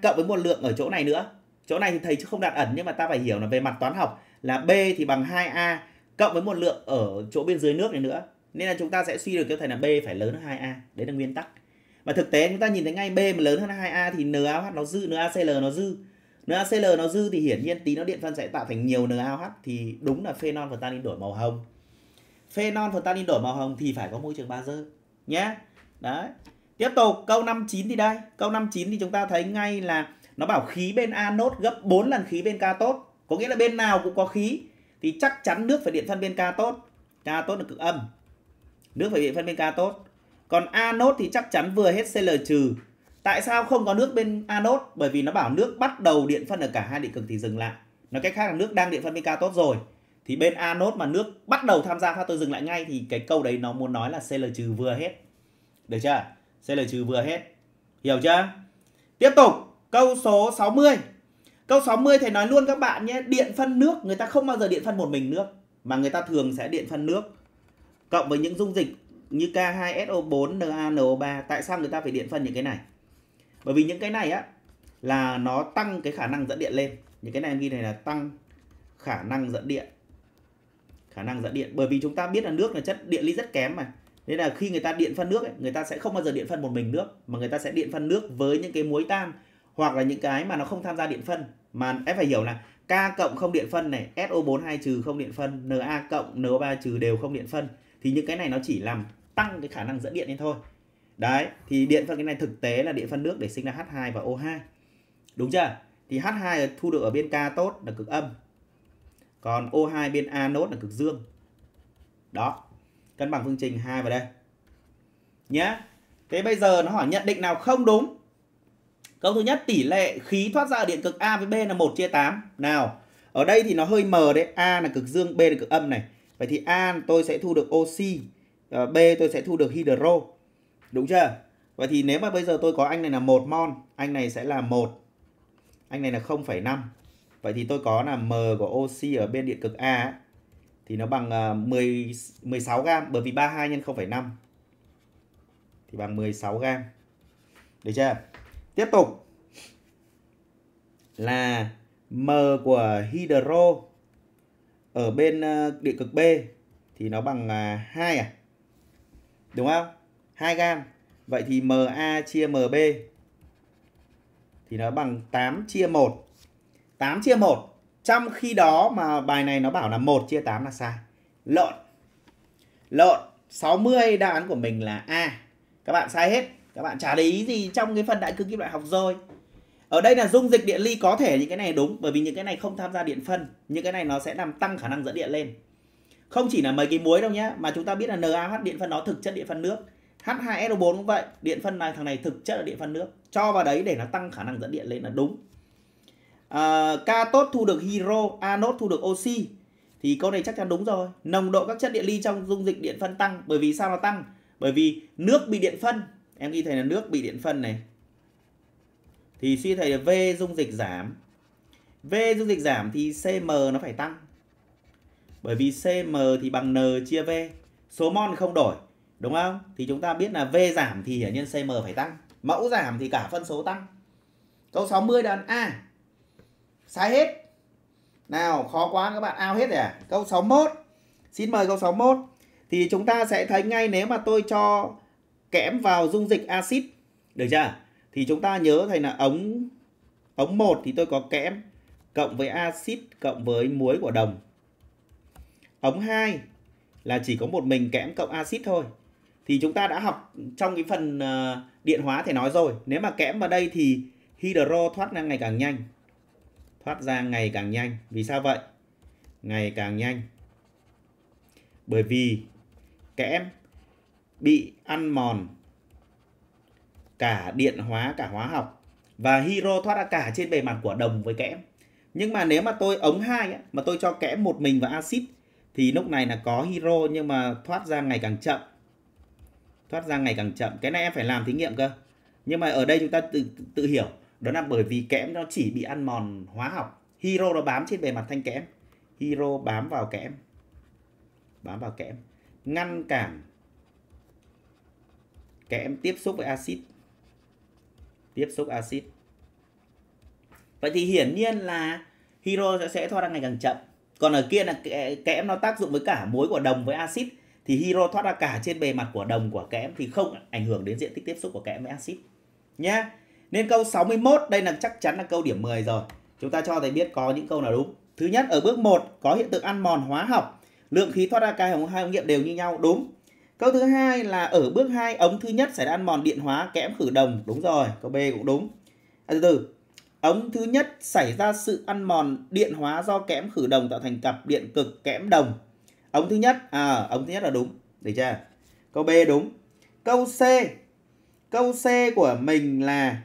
2a cộng với một lượng ở chỗ này nữa. Chỗ này thì thầy chứ không đặt ẩn nhưng mà ta phải hiểu là về mặt toán học là b thì bằng 2a cộng với một lượng ở chỗ bên dưới nước này nữa. Nên là chúng ta sẽ suy được cho thầy là b phải lớn hơn 2a. Đấy là nguyên tắc. Và thực tế chúng ta nhìn thấy ngay b mà lớn hơn 2a thì NaOH nó dư, NaCl nó dư. NaCl nó dư thì hiển nhiên tí nó điện phân sẽ tạo thành nhiều NaOH thì đúng là phenol và tanin đổi màu hồng. Phenol và tanin đổi màu hồng thì phải có môi trường bazơ nhé. Đấy. Tiếp tục câu 59 thì đây, câu 59 thì chúng ta thấy ngay là nó bảo khí bên anode gấp 4 lần khí bên cathode, có nghĩa là bên nào cũng có khí thì chắc chắn nước phải điện phân bên cathode. Cathode là cực âm. Nước phải điện phân bên cathode. Còn anode thì chắc chắn vừa hết Cl trừ. Tại sao không có nước bên anode? Bởi vì nó bảo nước bắt đầu điện phân ở cả hai điện cực thì dừng lại. Nói cách khác là nước đang điện phân bên cathode rồi. Thì bên anode mà nước bắt đầu tham gia pha tôi dừng lại ngay thì cái câu đấy nó muốn nói là Cl trừ vừa hết. Được chưa? sẽ là trừ vừa hết. Hiểu chưa? Tiếp tục, câu số 60. Câu 60 thầy nói luôn các bạn nhé, điện phân nước người ta không bao giờ điện phân một mình nước mà người ta thường sẽ điện phân nước cộng với những dung dịch như K2SO4, NaNO3. Tại sao người ta phải điện phân những cái này? Bởi vì những cái này á là nó tăng cái khả năng dẫn điện lên. Những cái này em ghi này là tăng khả năng dẫn điện. Khả năng dẫn điện bởi vì chúng ta biết là nước là chất điện ly rất kém mà nên là khi người ta điện phân nước ấy, người ta sẽ không bao giờ điện phân một mình nước mà người ta sẽ điện phân nước với những cái muối tan hoặc là những cái mà nó không tham gia điện phân mà em phải hiểu là K cộng không điện phân này, SO42 trừ không điện phân, Na cộng, NO3 trừ đều không điện phân. Thì những cái này nó chỉ làm tăng cái khả năng dẫn điện lên thôi. Đấy, thì điện phân cái này thực tế là điện phân nước để sinh ra H2 và O2. Đúng chưa? Thì H2 thu được ở bên K tốt là cực âm. Còn O2 bên A nốt là cực dương. Đó, cân bằng phương trình hai vào đây nhé thế bây giờ nó hỏi nhận định nào không đúng câu thứ nhất tỷ lệ khí thoát ra ở điện cực a với b là 1 chia 8 nào ở đây thì nó hơi mờ đấy a là cực dương b là cực âm này vậy thì a tôi sẽ thu được oxy ờ, b tôi sẽ thu được hydro đúng chưa vậy thì nếu mà bây giờ tôi có anh này là một mol anh này sẽ là một anh này là 0,5 vậy thì tôi có là m của oxy ở bên điện cực a ấy, thì nó bằng 10 16 gram bởi vì 32 nhân 0,5 thì bằng 16 gram. Được chưa? Tiếp tục là M của hydro ở bên à, địa cực B thì nó bằng 2 à, à? Đúng không? 2 gam. Vậy thì MA chia MB thì nó bằng 8 chia 1. 8 chia 1 trong khi đó mà bài này nó bảo là 1 chia 8 là sai. Lộn. Lộn. 60 đáp án của mình là A. Các bạn sai hết. Các bạn chả để ý gì trong cái phần đại cương kim loại học rồi. Ở đây là dung dịch điện ly có thể những cái này đúng bởi vì những cái này không tham gia điện phân. Những cái này nó sẽ làm tăng khả năng dẫn điện lên. Không chỉ là mấy cái muối đâu nhé mà chúng ta biết là NaH điện phân nó thực chất điện phân nước. H2SO4 cũng vậy, điện phân này thằng này thực chất là điện phân nước. Cho vào đấy để nó tăng khả năng dẫn điện lên là đúng à, ờ, Cathode thu được hydro, anode thu được oxy thì câu này chắc chắn đúng rồi. Nồng độ các chất điện ly trong dung dịch điện phân tăng bởi vì sao nó tăng? Bởi vì nước bị điện phân. Em ghi thầy là nước bị điện phân này. Thì suy thầy là V dung dịch giảm. V dung dịch giảm thì CM nó phải tăng. Bởi vì CM thì bằng N chia V. Số mol không đổi, đúng không? Thì chúng ta biết là V giảm thì hiển nhiên CM phải tăng. Mẫu giảm thì cả phân số tăng. Câu 60 đoạn A sai hết nào khó quá các bạn ao hết rồi à câu 61 xin mời câu 61 thì chúng ta sẽ thấy ngay nếu mà tôi cho kẽm vào dung dịch axit được chưa thì chúng ta nhớ thầy là ống ống 1 thì tôi có kẽm cộng với axit cộng với muối của đồng ống 2 là chỉ có một mình kẽm cộng axit thôi thì chúng ta đã học trong cái phần ờ, điện hóa thầy nói rồi nếu mà kẽm vào đây thì hydro thoát ra ngày càng nhanh thoát ra ngày càng nhanh. Vì sao vậy? Ngày càng nhanh. Bởi vì kẽm bị ăn mòn cả điện hóa, cả hóa học. Và hiro thoát ra cả trên bề mặt của đồng với kẽm. Nhưng mà nếu mà tôi ống hai mà tôi cho kẽm một mình và axit thì lúc này là có hiro nhưng mà thoát ra ngày càng chậm. Thoát ra ngày càng chậm. Cái này em phải làm thí nghiệm cơ. Nhưng mà ở đây chúng ta tự, tự hiểu đó là bởi vì kẽm nó chỉ bị ăn mòn hóa học hiro nó bám trên bề mặt thanh kẽm hiro bám vào kẽm bám vào kẽm ngăn cản kẽm tiếp xúc với axit tiếp xúc axit vậy thì hiển nhiên là hiro sẽ thoát ra ngày càng chậm còn ở kia là kẽm nó tác dụng với cả muối của đồng với axit thì hiro thoát ra cả trên bề mặt của đồng của kẽm thì không ảnh hưởng đến diện tích tiếp xúc của kẽm với axit nhé nên câu 61 đây là chắc chắn là câu điểm 10 rồi. Chúng ta cho thầy biết có những câu nào đúng. Thứ nhất ở bước 1 có hiện tượng ăn mòn hóa học, lượng khí thoát ra cai hồng hai ống nghiệm đều như nhau, đúng. Câu thứ hai là ở bước 2 ống thứ nhất xảy ra ăn mòn điện hóa kẽm khử đồng, đúng rồi, câu B cũng đúng. À, từ từ. Ống thứ nhất xảy ra sự ăn mòn điện hóa do kẽm khử đồng tạo thành cặp điện cực kẽm đồng. Ống thứ nhất, à ống thứ nhất là đúng, được chưa? Câu B đúng. Câu C. Câu C của mình là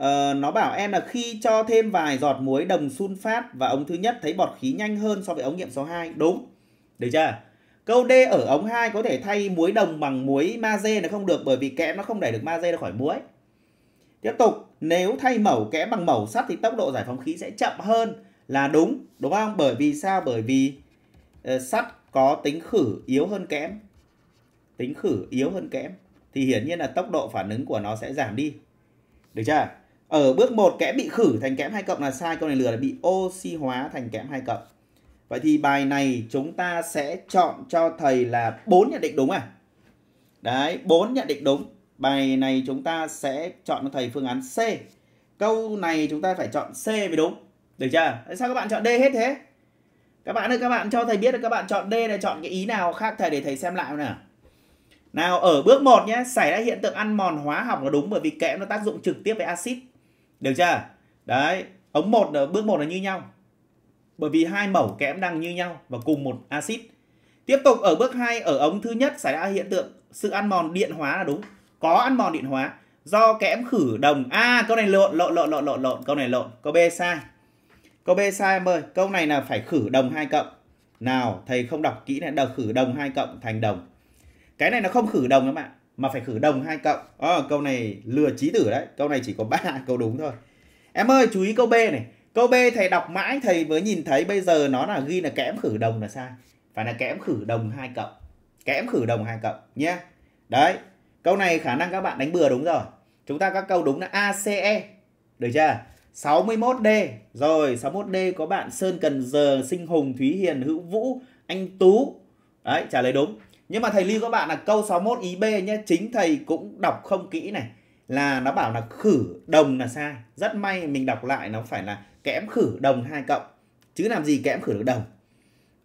Ờ, nó bảo em là khi cho thêm vài giọt muối đồng sunfat và ống thứ nhất thấy bọt khí nhanh hơn so với ống nghiệm số 2. Đúng. Được chưa? Câu D ở ống 2 có thể thay muối đồng bằng muối magie là không được bởi vì kẽm nó không đẩy được magie ra khỏi muối. Tiếp tục, nếu thay mẩu kẽm bằng mẩu sắt thì tốc độ giải phóng khí sẽ chậm hơn là đúng, đúng không? Bởi vì sao? Bởi vì uh, sắt có tính khử yếu hơn kẽm. Tính khử yếu hơn kẽm thì hiển nhiên là tốc độ phản ứng của nó sẽ giảm đi. Được chưa? Ở ờ, bước 1 kẽm bị khử thành kẽm 2 cộng là sai, câu này lừa là bị oxy hóa thành kẽm 2 cộng. Vậy thì bài này chúng ta sẽ chọn cho thầy là bốn nhận định đúng à? Đấy, bốn nhận định đúng. Bài này chúng ta sẽ chọn cho thầy phương án C. Câu này chúng ta phải chọn C mới đúng. Được chưa? sao các bạn chọn D hết thế? Các bạn ơi, các bạn cho thầy biết là các bạn chọn D là chọn cái ý nào khác thầy để thầy xem lại nào. Nào ở bước 1 nhé, xảy ra hiện tượng ăn mòn hóa học là đúng bởi vì kẽm nó tác dụng trực tiếp với axit được chưa? Đấy, ống một bước một là như nhau. Bởi vì hai mẫu kẽm đang như nhau và cùng một axit. Tiếp tục ở bước 2 ở ống thứ nhất xảy ra hiện tượng sự ăn mòn điện hóa là đúng. Có ăn mòn điện hóa do kẽm khử đồng. À câu này lộn lộn lộn lộn lộn câu này lộn, câu B sai. Câu B sai em ơi, câu này là phải khử đồng hai cộng. Nào, thầy không đọc kỹ này, đọc khử đồng hai cộng thành đồng. Cái này nó không khử đồng các bạn mà phải khử đồng hai cộng. À, ờ, câu này lừa trí tử đấy. Câu này chỉ có ba câu đúng thôi. Em ơi chú ý câu B này. Câu B thầy đọc mãi thầy mới nhìn thấy bây giờ nó là ghi là kẽm khử đồng là sai. Phải là kẽm khử đồng hai cộng. Kẽm khử đồng hai cộng nhé. Đấy. Câu này khả năng các bạn đánh bừa đúng rồi. Chúng ta các câu đúng là ACE. Được chưa? 61D. Rồi 61D có bạn Sơn Cần Giờ, Sinh Hùng, Thúy Hiền, Hữu Vũ, Anh Tú. Đấy, trả lời đúng nhưng mà thầy lưu các bạn là câu 61 ý B nhé chính thầy cũng đọc không kỹ này là nó bảo là khử đồng là sai rất may mình đọc lại nó phải là kẽm khử đồng hai cộng chứ làm gì kẽm khử được đồng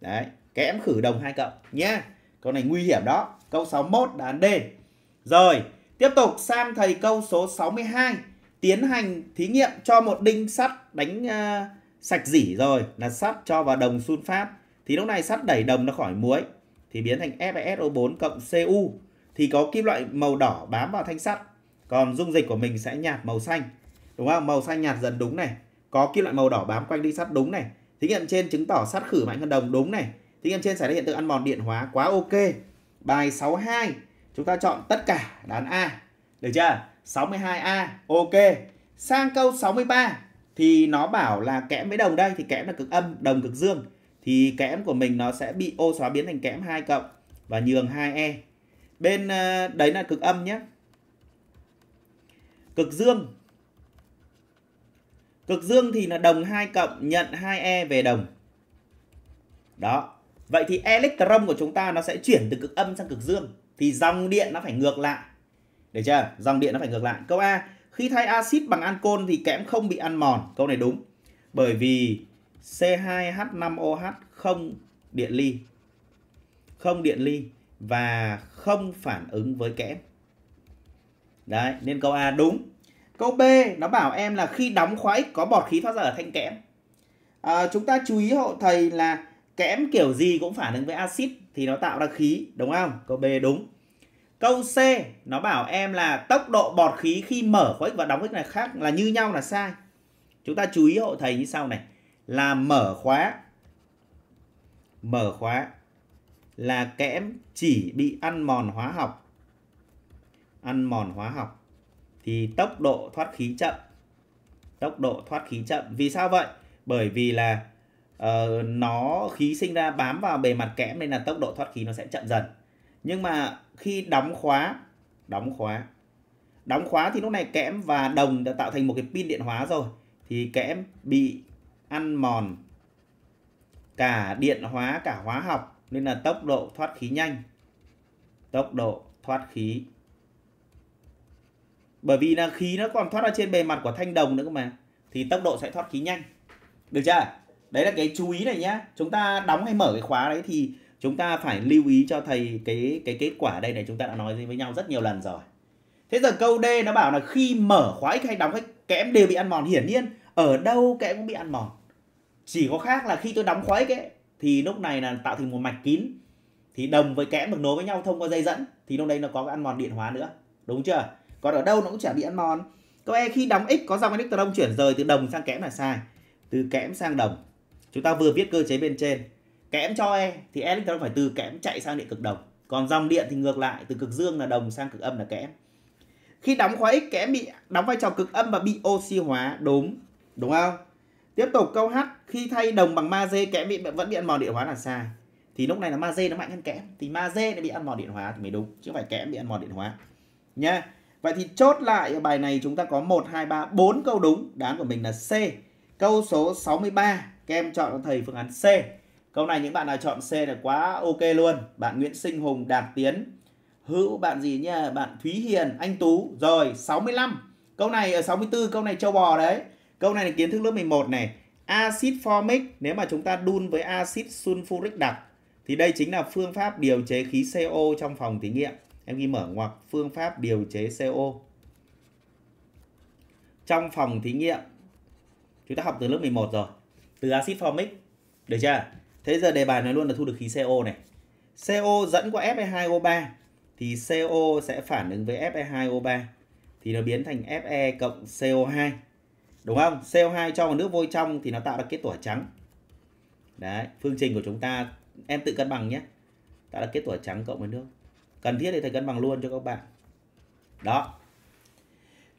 đấy kẽm khử đồng hai cộng nhé câu này nguy hiểm đó câu 61 là D rồi tiếp tục sang thầy câu số 62 tiến hành thí nghiệm cho một đinh sắt đánh uh, sạch dỉ rồi là sắt cho vào đồng sunfat thì lúc này sắt đẩy đồng ra khỏi muối thì biến thành FeSO4 cộng Cu thì có kim loại màu đỏ bám vào thanh sắt. Còn dung dịch của mình sẽ nhạt màu xanh. Đúng không? Màu xanh nhạt dần đúng này. Có kim loại màu đỏ bám quanh đi sắt đúng này. Thí nghiệm trên chứng tỏ sắt khử mạnh hơn đồng đúng này. Thí nghiệm trên xảy ra hiện tượng ăn mòn điện hóa quá ok. Bài 62 chúng ta chọn tất cả đáp A. Được chưa? 62A. Ok. Sang câu 63 thì nó bảo là kẽm với đồng đây thì kẽm là cực âm, đồng cực dương thì kẽm của mình nó sẽ bị ô xóa biến thành kẽm 2 cộng và nhường 2e. Bên ờ, đấy là cực âm nhé. Cực dương. Cực dương thì là đồng 2 cộng nhận 2e về đồng. Đó. Vậy thì electron của chúng ta nó sẽ chuyển từ cực âm sang cực dương thì dòng điện nó phải ngược lại. Được chưa? Dòng điện nó phải ngược lại. Câu A, khi thay axit bằng ancol thì kẽm không bị ăn mòn. Câu này đúng. Bởi vì C2H5OH không điện ly. Không điện ly và không phản ứng với kẽm. Đấy, nên câu A đúng. Câu B nó bảo em là khi đóng khóa X có bọt khí thoát ra ở thanh kẽm. À, chúng ta chú ý hộ thầy là kẽm kiểu gì cũng phản ứng với axit thì nó tạo ra khí, đúng không? Câu B đúng. Câu C nó bảo em là tốc độ bọt khí khi mở khóa X và đóng khóa X này khác là như nhau là sai. Chúng ta chú ý hộ thầy như sau này là mở khóa mở khóa là kẽm chỉ bị ăn mòn hóa học ăn mòn hóa học thì tốc độ thoát khí chậm tốc độ thoát khí chậm vì sao vậy bởi vì là uh, nó khí sinh ra bám vào bề mặt kẽm nên là tốc độ thoát khí nó sẽ chậm dần nhưng mà khi đóng khóa đóng khóa đóng khóa thì lúc này kẽm và đồng đã tạo thành một cái pin điện hóa rồi thì kẽm bị ăn mòn cả điện hóa cả hóa học nên là tốc độ thoát khí nhanh tốc độ thoát khí bởi vì là khí nó còn thoát ra trên bề mặt của thanh đồng nữa mà thì tốc độ sẽ thoát khí nhanh được chưa đấy là cái chú ý này nhá chúng ta đóng hay mở cái khóa đấy thì chúng ta phải lưu ý cho thầy cái cái kết quả đây này chúng ta đã nói với nhau rất nhiều lần rồi thế giờ câu D nó bảo là khi mở khóa x hay đóng x kẽm đều bị ăn mòn hiển nhiên ở đâu kẽ cũng bị ăn mòn chỉ có khác là khi tôi đóng khói kẽ thì lúc này là tạo thành một mạch kín thì đồng với kẽm được nối với nhau thông qua dây dẫn thì lúc đây nó có cái ăn mòn điện hóa nữa đúng chưa còn ở đâu nó cũng chả bị ăn mòn các em khi đóng x có dòng electron chuyển rời từ đồng sang kẽm là sai từ kẽm sang đồng chúng ta vừa viết cơ chế bên trên kẽm cho e thì electron phải từ kẽm chạy sang điện cực đồng còn dòng điện thì ngược lại từ cực dương là đồng sang cực âm là kẽm khi đóng khóa x kẽm bị đóng vai trò cực âm và bị oxy hóa đốm Đúng không? Tiếp tục câu H khi thay đồng bằng magie kẽm bị vẫn bị ăn mòn điện hóa là sai. Thì lúc này là magie nó mạnh hơn kẽm thì magie nó bị ăn mòn điện hóa thì mới đúng chứ không phải kẽm bị ăn mòn điện hóa. nha Vậy thì chốt lại ở bài này chúng ta có 1 2 3 4 câu đúng, đáp án của mình là C. Câu số 63 các em chọn cho thầy phương án C. Câu này những bạn nào chọn C là quá ok luôn. Bạn Nguyễn Sinh Hùng, Đạt Tiến, Hữu, bạn gì nhá, bạn Thúy Hiền, Anh Tú. Rồi, 65. Câu này ở ờ, 64, câu này châu bò đấy. Câu này là kiến thức lớp 11 này. Acid formic nếu mà chúng ta đun với acid sulfuric đặc thì đây chính là phương pháp điều chế khí CO trong phòng thí nghiệm. Em ghi mở ngoặc phương pháp điều chế CO. Trong phòng thí nghiệm chúng ta học từ lớp 11 rồi. Từ acid formic. Được chưa? Thế giờ đề bài nói luôn là thu được khí CO này. CO dẫn qua Fe2O3 thì CO sẽ phản ứng với Fe2O3 thì nó biến thành Fe cộng CO2 Đúng không? CO2 cho vào nước vôi trong thì nó tạo ra kết tủa trắng. Đấy, phương trình của chúng ta em tự cân bằng nhé. Tạo ra kết tủa trắng cộng với nước. Cần thiết thì thầy cân bằng luôn cho các bạn. Đó.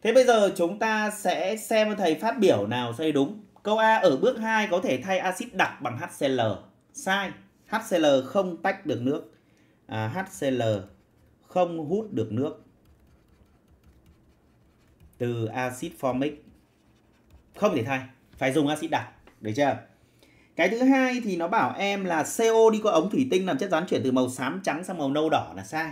Thế bây giờ chúng ta sẽ xem thầy phát biểu nào sai đúng. Câu A ở bước 2 có thể thay axit đặc bằng HCl. Sai. HCl không tách được nước. À, HCl không hút được nước từ axit formic không thể thay phải dùng axit đặc được chưa cái thứ hai thì nó bảo em là CO đi qua ống thủy tinh làm chất rắn chuyển từ màu xám trắng sang màu nâu đỏ là sai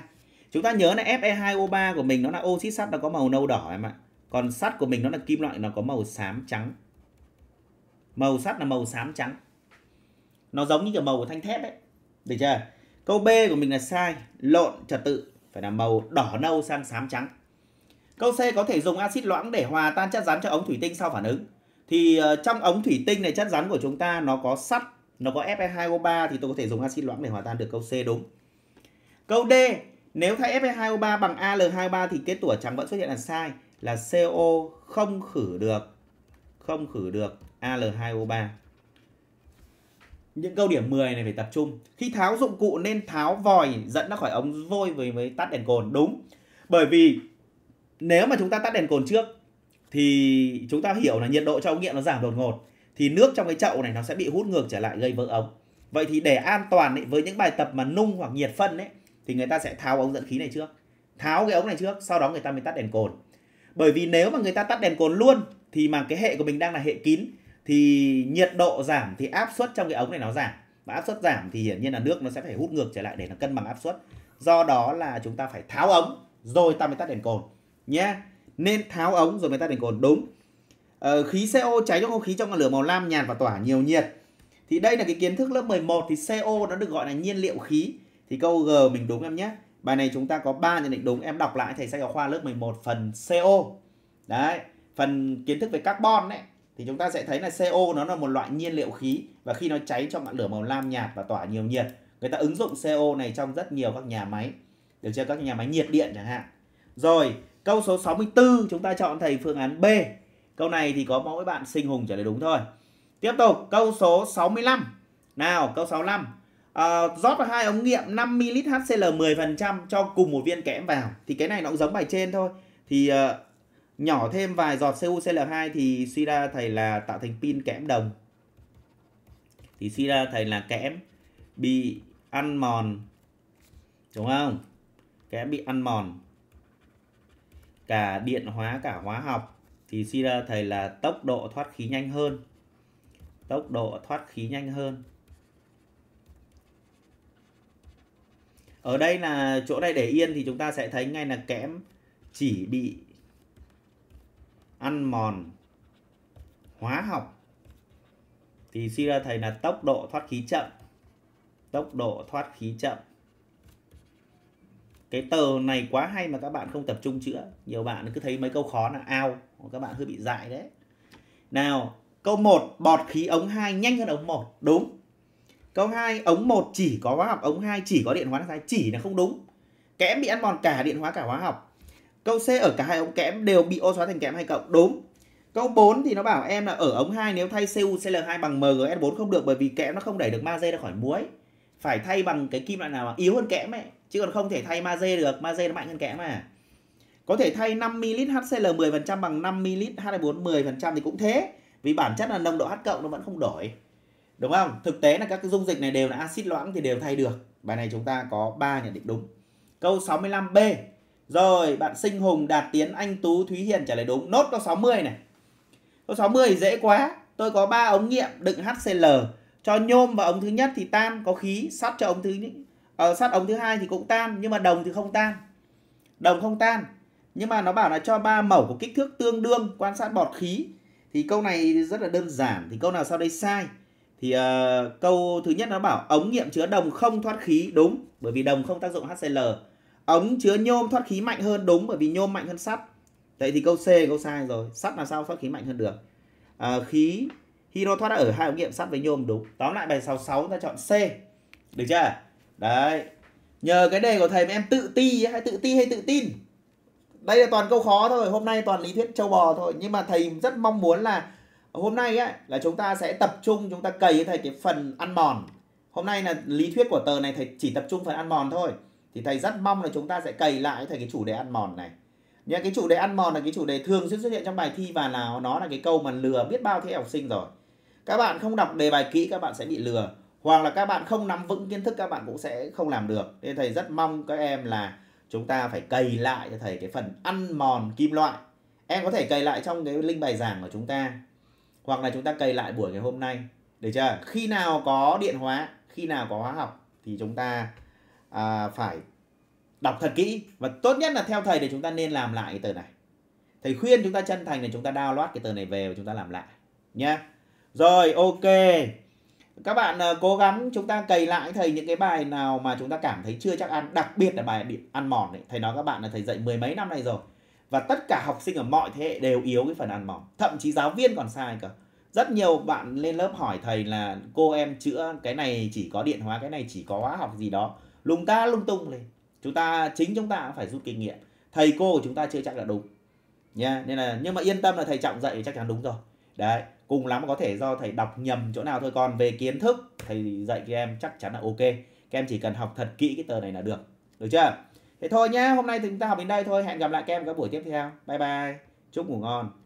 chúng ta nhớ là Fe2O3 của mình nó là oxit sắt nó có màu nâu đỏ em ạ còn sắt của mình nó là kim loại nó có màu xám trắng màu sắt là màu xám trắng nó giống như kiểu màu của thanh thép ấy được chưa câu B của mình là sai lộn trật tự phải là màu đỏ nâu sang xám trắng câu C có thể dùng axit loãng để hòa tan chất rắn cho ống thủy tinh sau phản ứng thì uh, trong ống thủy tinh này chất rắn của chúng ta nó có sắt, nó có Fe2O3 thì tôi có thể dùng axit loãng để hòa tan được câu C đúng. Câu D, nếu thay Fe2O3 bằng al 2 o 3 thì kết tủa trắng vẫn xuất hiện là sai, là CO không khử được không khử được Al2O3. Những câu điểm 10 này phải tập trung. Khi tháo dụng cụ nên tháo vòi dẫn nó khỏi ống vôi với mới tắt đèn cồn đúng. Bởi vì nếu mà chúng ta tắt đèn cồn trước thì chúng ta hiểu là nhiệt độ trong ống nghiệm nó giảm đột ngột thì nước trong cái chậu này nó sẽ bị hút ngược trở lại gây vỡ ống. Vậy thì để an toàn ấy, với những bài tập mà nung hoặc nhiệt phân ấy thì người ta sẽ tháo ống dẫn khí này trước. Tháo cái ống này trước, sau đó người ta mới tắt đèn cồn. Bởi vì nếu mà người ta tắt đèn cồn luôn thì mà cái hệ của mình đang là hệ kín thì nhiệt độ giảm thì áp suất trong cái ống này nó giảm. Và áp suất giảm thì hiển nhiên là nước nó sẽ phải hút ngược trở lại để nó cân bằng áp suất. Do đó là chúng ta phải tháo ống rồi ta mới tắt đèn cồn nhé. Yeah nên tháo ống rồi mới tắt đèn cồn đúng ờ, khí CO cháy trong không khí trong ngọn lửa màu lam nhạt và tỏa nhiều nhiệt thì đây là cái kiến thức lớp 11 thì CO nó được gọi là nhiên liệu khí thì câu G mình đúng em nhé bài này chúng ta có 3 nhận định đúng em đọc lại thầy sách giáo khoa lớp 11 phần CO đấy phần kiến thức về carbon đấy thì chúng ta sẽ thấy là CO nó là một loại nhiên liệu khí và khi nó cháy trong ngọn lửa màu lam nhạt và tỏa nhiều nhiệt người ta ứng dụng CO này trong rất nhiều các nhà máy được chưa các nhà máy nhiệt điện chẳng hạn rồi Câu số 64 chúng ta chọn thầy phương án B. Câu này thì có mỗi bạn Sinh Hùng trả lời đúng thôi. Tiếp tục câu số 65. Nào, câu 65. À, ờ, rót vào hai ống nghiệm 5 ml HCl 10% cho cùng một viên kẽm vào. Thì cái này nó cũng giống bài trên thôi. Thì uh, nhỏ thêm vài giọt CuCl2 thì suy ra thầy là tạo thành pin kẽm đồng. Thì suy ra thầy là kẽm bị ăn mòn. Đúng không? Kẽm bị ăn mòn cả điện hóa cả hóa học thì suy ra thầy là tốc độ thoát khí nhanh hơn tốc độ thoát khí nhanh hơn ở đây là chỗ này để yên thì chúng ta sẽ thấy ngay là kẽm chỉ bị ăn mòn hóa học thì suy ra thầy là tốc độ thoát khí chậm tốc độ thoát khí chậm cái tờ này quá hay mà các bạn không tập trung chữa nhiều bạn cứ thấy mấy câu khó là ao các bạn hơi bị dại đấy nào câu 1 bọt khí ống 2 nhanh hơn ống 1 đúng câu 2 ống 1 chỉ có hóa học ống 2 chỉ có điện hóa là chỉ là không đúng kẽm bị ăn mòn cả điện hóa cả hóa học câu C ở cả hai ống kẽm đều bị oxy hóa thành kẽm hay cộng đúng Câu 4 thì nó bảo em là ở ống 2 nếu thay CuCl2 bằng MgS4 không được bởi vì kẽm nó không đẩy được magie ra khỏi muối. Phải thay bằng cái kim loại nào mà yếu hơn kẽm ấy chứ còn không thể thay magie được magie nó mạnh hơn kẽm mà có thể thay 5ml HCl 10% bằng 5ml 2 10% thì cũng thế vì bản chất là nồng độ H cộng nó vẫn không đổi đúng không thực tế là các cái dung dịch này đều là axit loãng thì đều thay được bài này chúng ta có 3 nhận định đúng câu 65B rồi bạn Sinh Hùng Đạt Tiến Anh Tú Thúy Hiền trả lời đúng nốt câu 60 này câu 60 dễ quá tôi có 3 ống nghiệm đựng HCl cho nhôm vào ống thứ nhất thì tan có khí sắt cho ống thứ ờ, sắt ống thứ hai thì cũng tan nhưng mà đồng thì không tan đồng không tan nhưng mà nó bảo là cho ba mẫu có kích thước tương đương quan sát bọt khí thì câu này rất là đơn giản thì câu nào sau đây sai thì uh, câu thứ nhất nó bảo ống nghiệm chứa đồng không thoát khí đúng bởi vì đồng không tác dụng HCl ống chứa nhôm thoát khí mạnh hơn đúng bởi vì nhôm mạnh hơn sắt vậy thì câu C câu sai rồi sắt là sao thoát khí mạnh hơn được uh, khí hydro thoát ở hai ống nghiệm sắt với nhôm đúng tóm lại bài 66 ta chọn C được chưa Đấy. Nhờ cái đề của thầy mà em tự ti hay tự ti hay tự tin. Đây là toàn câu khó thôi, hôm nay toàn lý thuyết châu bò thôi, nhưng mà thầy rất mong muốn là hôm nay ấy, là chúng ta sẽ tập trung chúng ta cày thầy cái phần ăn mòn. Hôm nay là lý thuyết của tờ này thầy chỉ tập trung phần ăn mòn thôi. Thì thầy rất mong là chúng ta sẽ cày lại thầy cái chủ đề ăn mòn này. Nhá, cái chủ đề ăn mòn là cái chủ đề thường xuyên xuất hiện trong bài thi và là nó là cái câu mà lừa biết bao thế học sinh rồi. Các bạn không đọc đề bài kỹ các bạn sẽ bị lừa hoặc là các bạn không nắm vững kiến thức các bạn cũng sẽ không làm được nên thầy rất mong các em là chúng ta phải cày lại cho thầy cái phần ăn mòn kim loại em có thể cày lại trong cái link bài giảng của chúng ta hoặc là chúng ta cày lại buổi ngày hôm nay được chưa khi nào có điện hóa khi nào có hóa học thì chúng ta à, phải đọc thật kỹ và tốt nhất là theo thầy thì chúng ta nên làm lại cái tờ này thầy khuyên chúng ta chân thành là chúng ta download cái tờ này về và chúng ta làm lại nhá rồi ok các bạn ờ, cố gắng chúng ta cày lại thầy những cái bài nào mà chúng ta cảm thấy chưa chắc ăn đặc biệt là bài bị ăn mòn ấy. thầy nói các bạn là thầy dạy mười mấy năm nay rồi và tất cả học sinh ở mọi thế hệ đều yếu cái phần ăn mòn thậm chí giáo viên còn sai cả rất nhiều bạn lên lớp hỏi thầy là cô em chữa cái này chỉ có điện hóa cái này chỉ có hóa học gì đó lung ta lung tung lên chúng ta chính chúng ta phải rút kinh nghiệm thầy cô của chúng ta chưa chắc là đúng nha nên là nhưng mà yên tâm là thầy trọng dạy chắc chắn đúng rồi đấy cùng lắm có thể do thầy đọc nhầm chỗ nào thôi còn về kiến thức thầy dạy các em chắc chắn là ok các em chỉ cần học thật kỹ cái tờ này là được được chưa thế thôi nhá hôm nay thì chúng ta học đến đây thôi hẹn gặp lại các em các buổi tiếp theo bye bye chúc ngủ ngon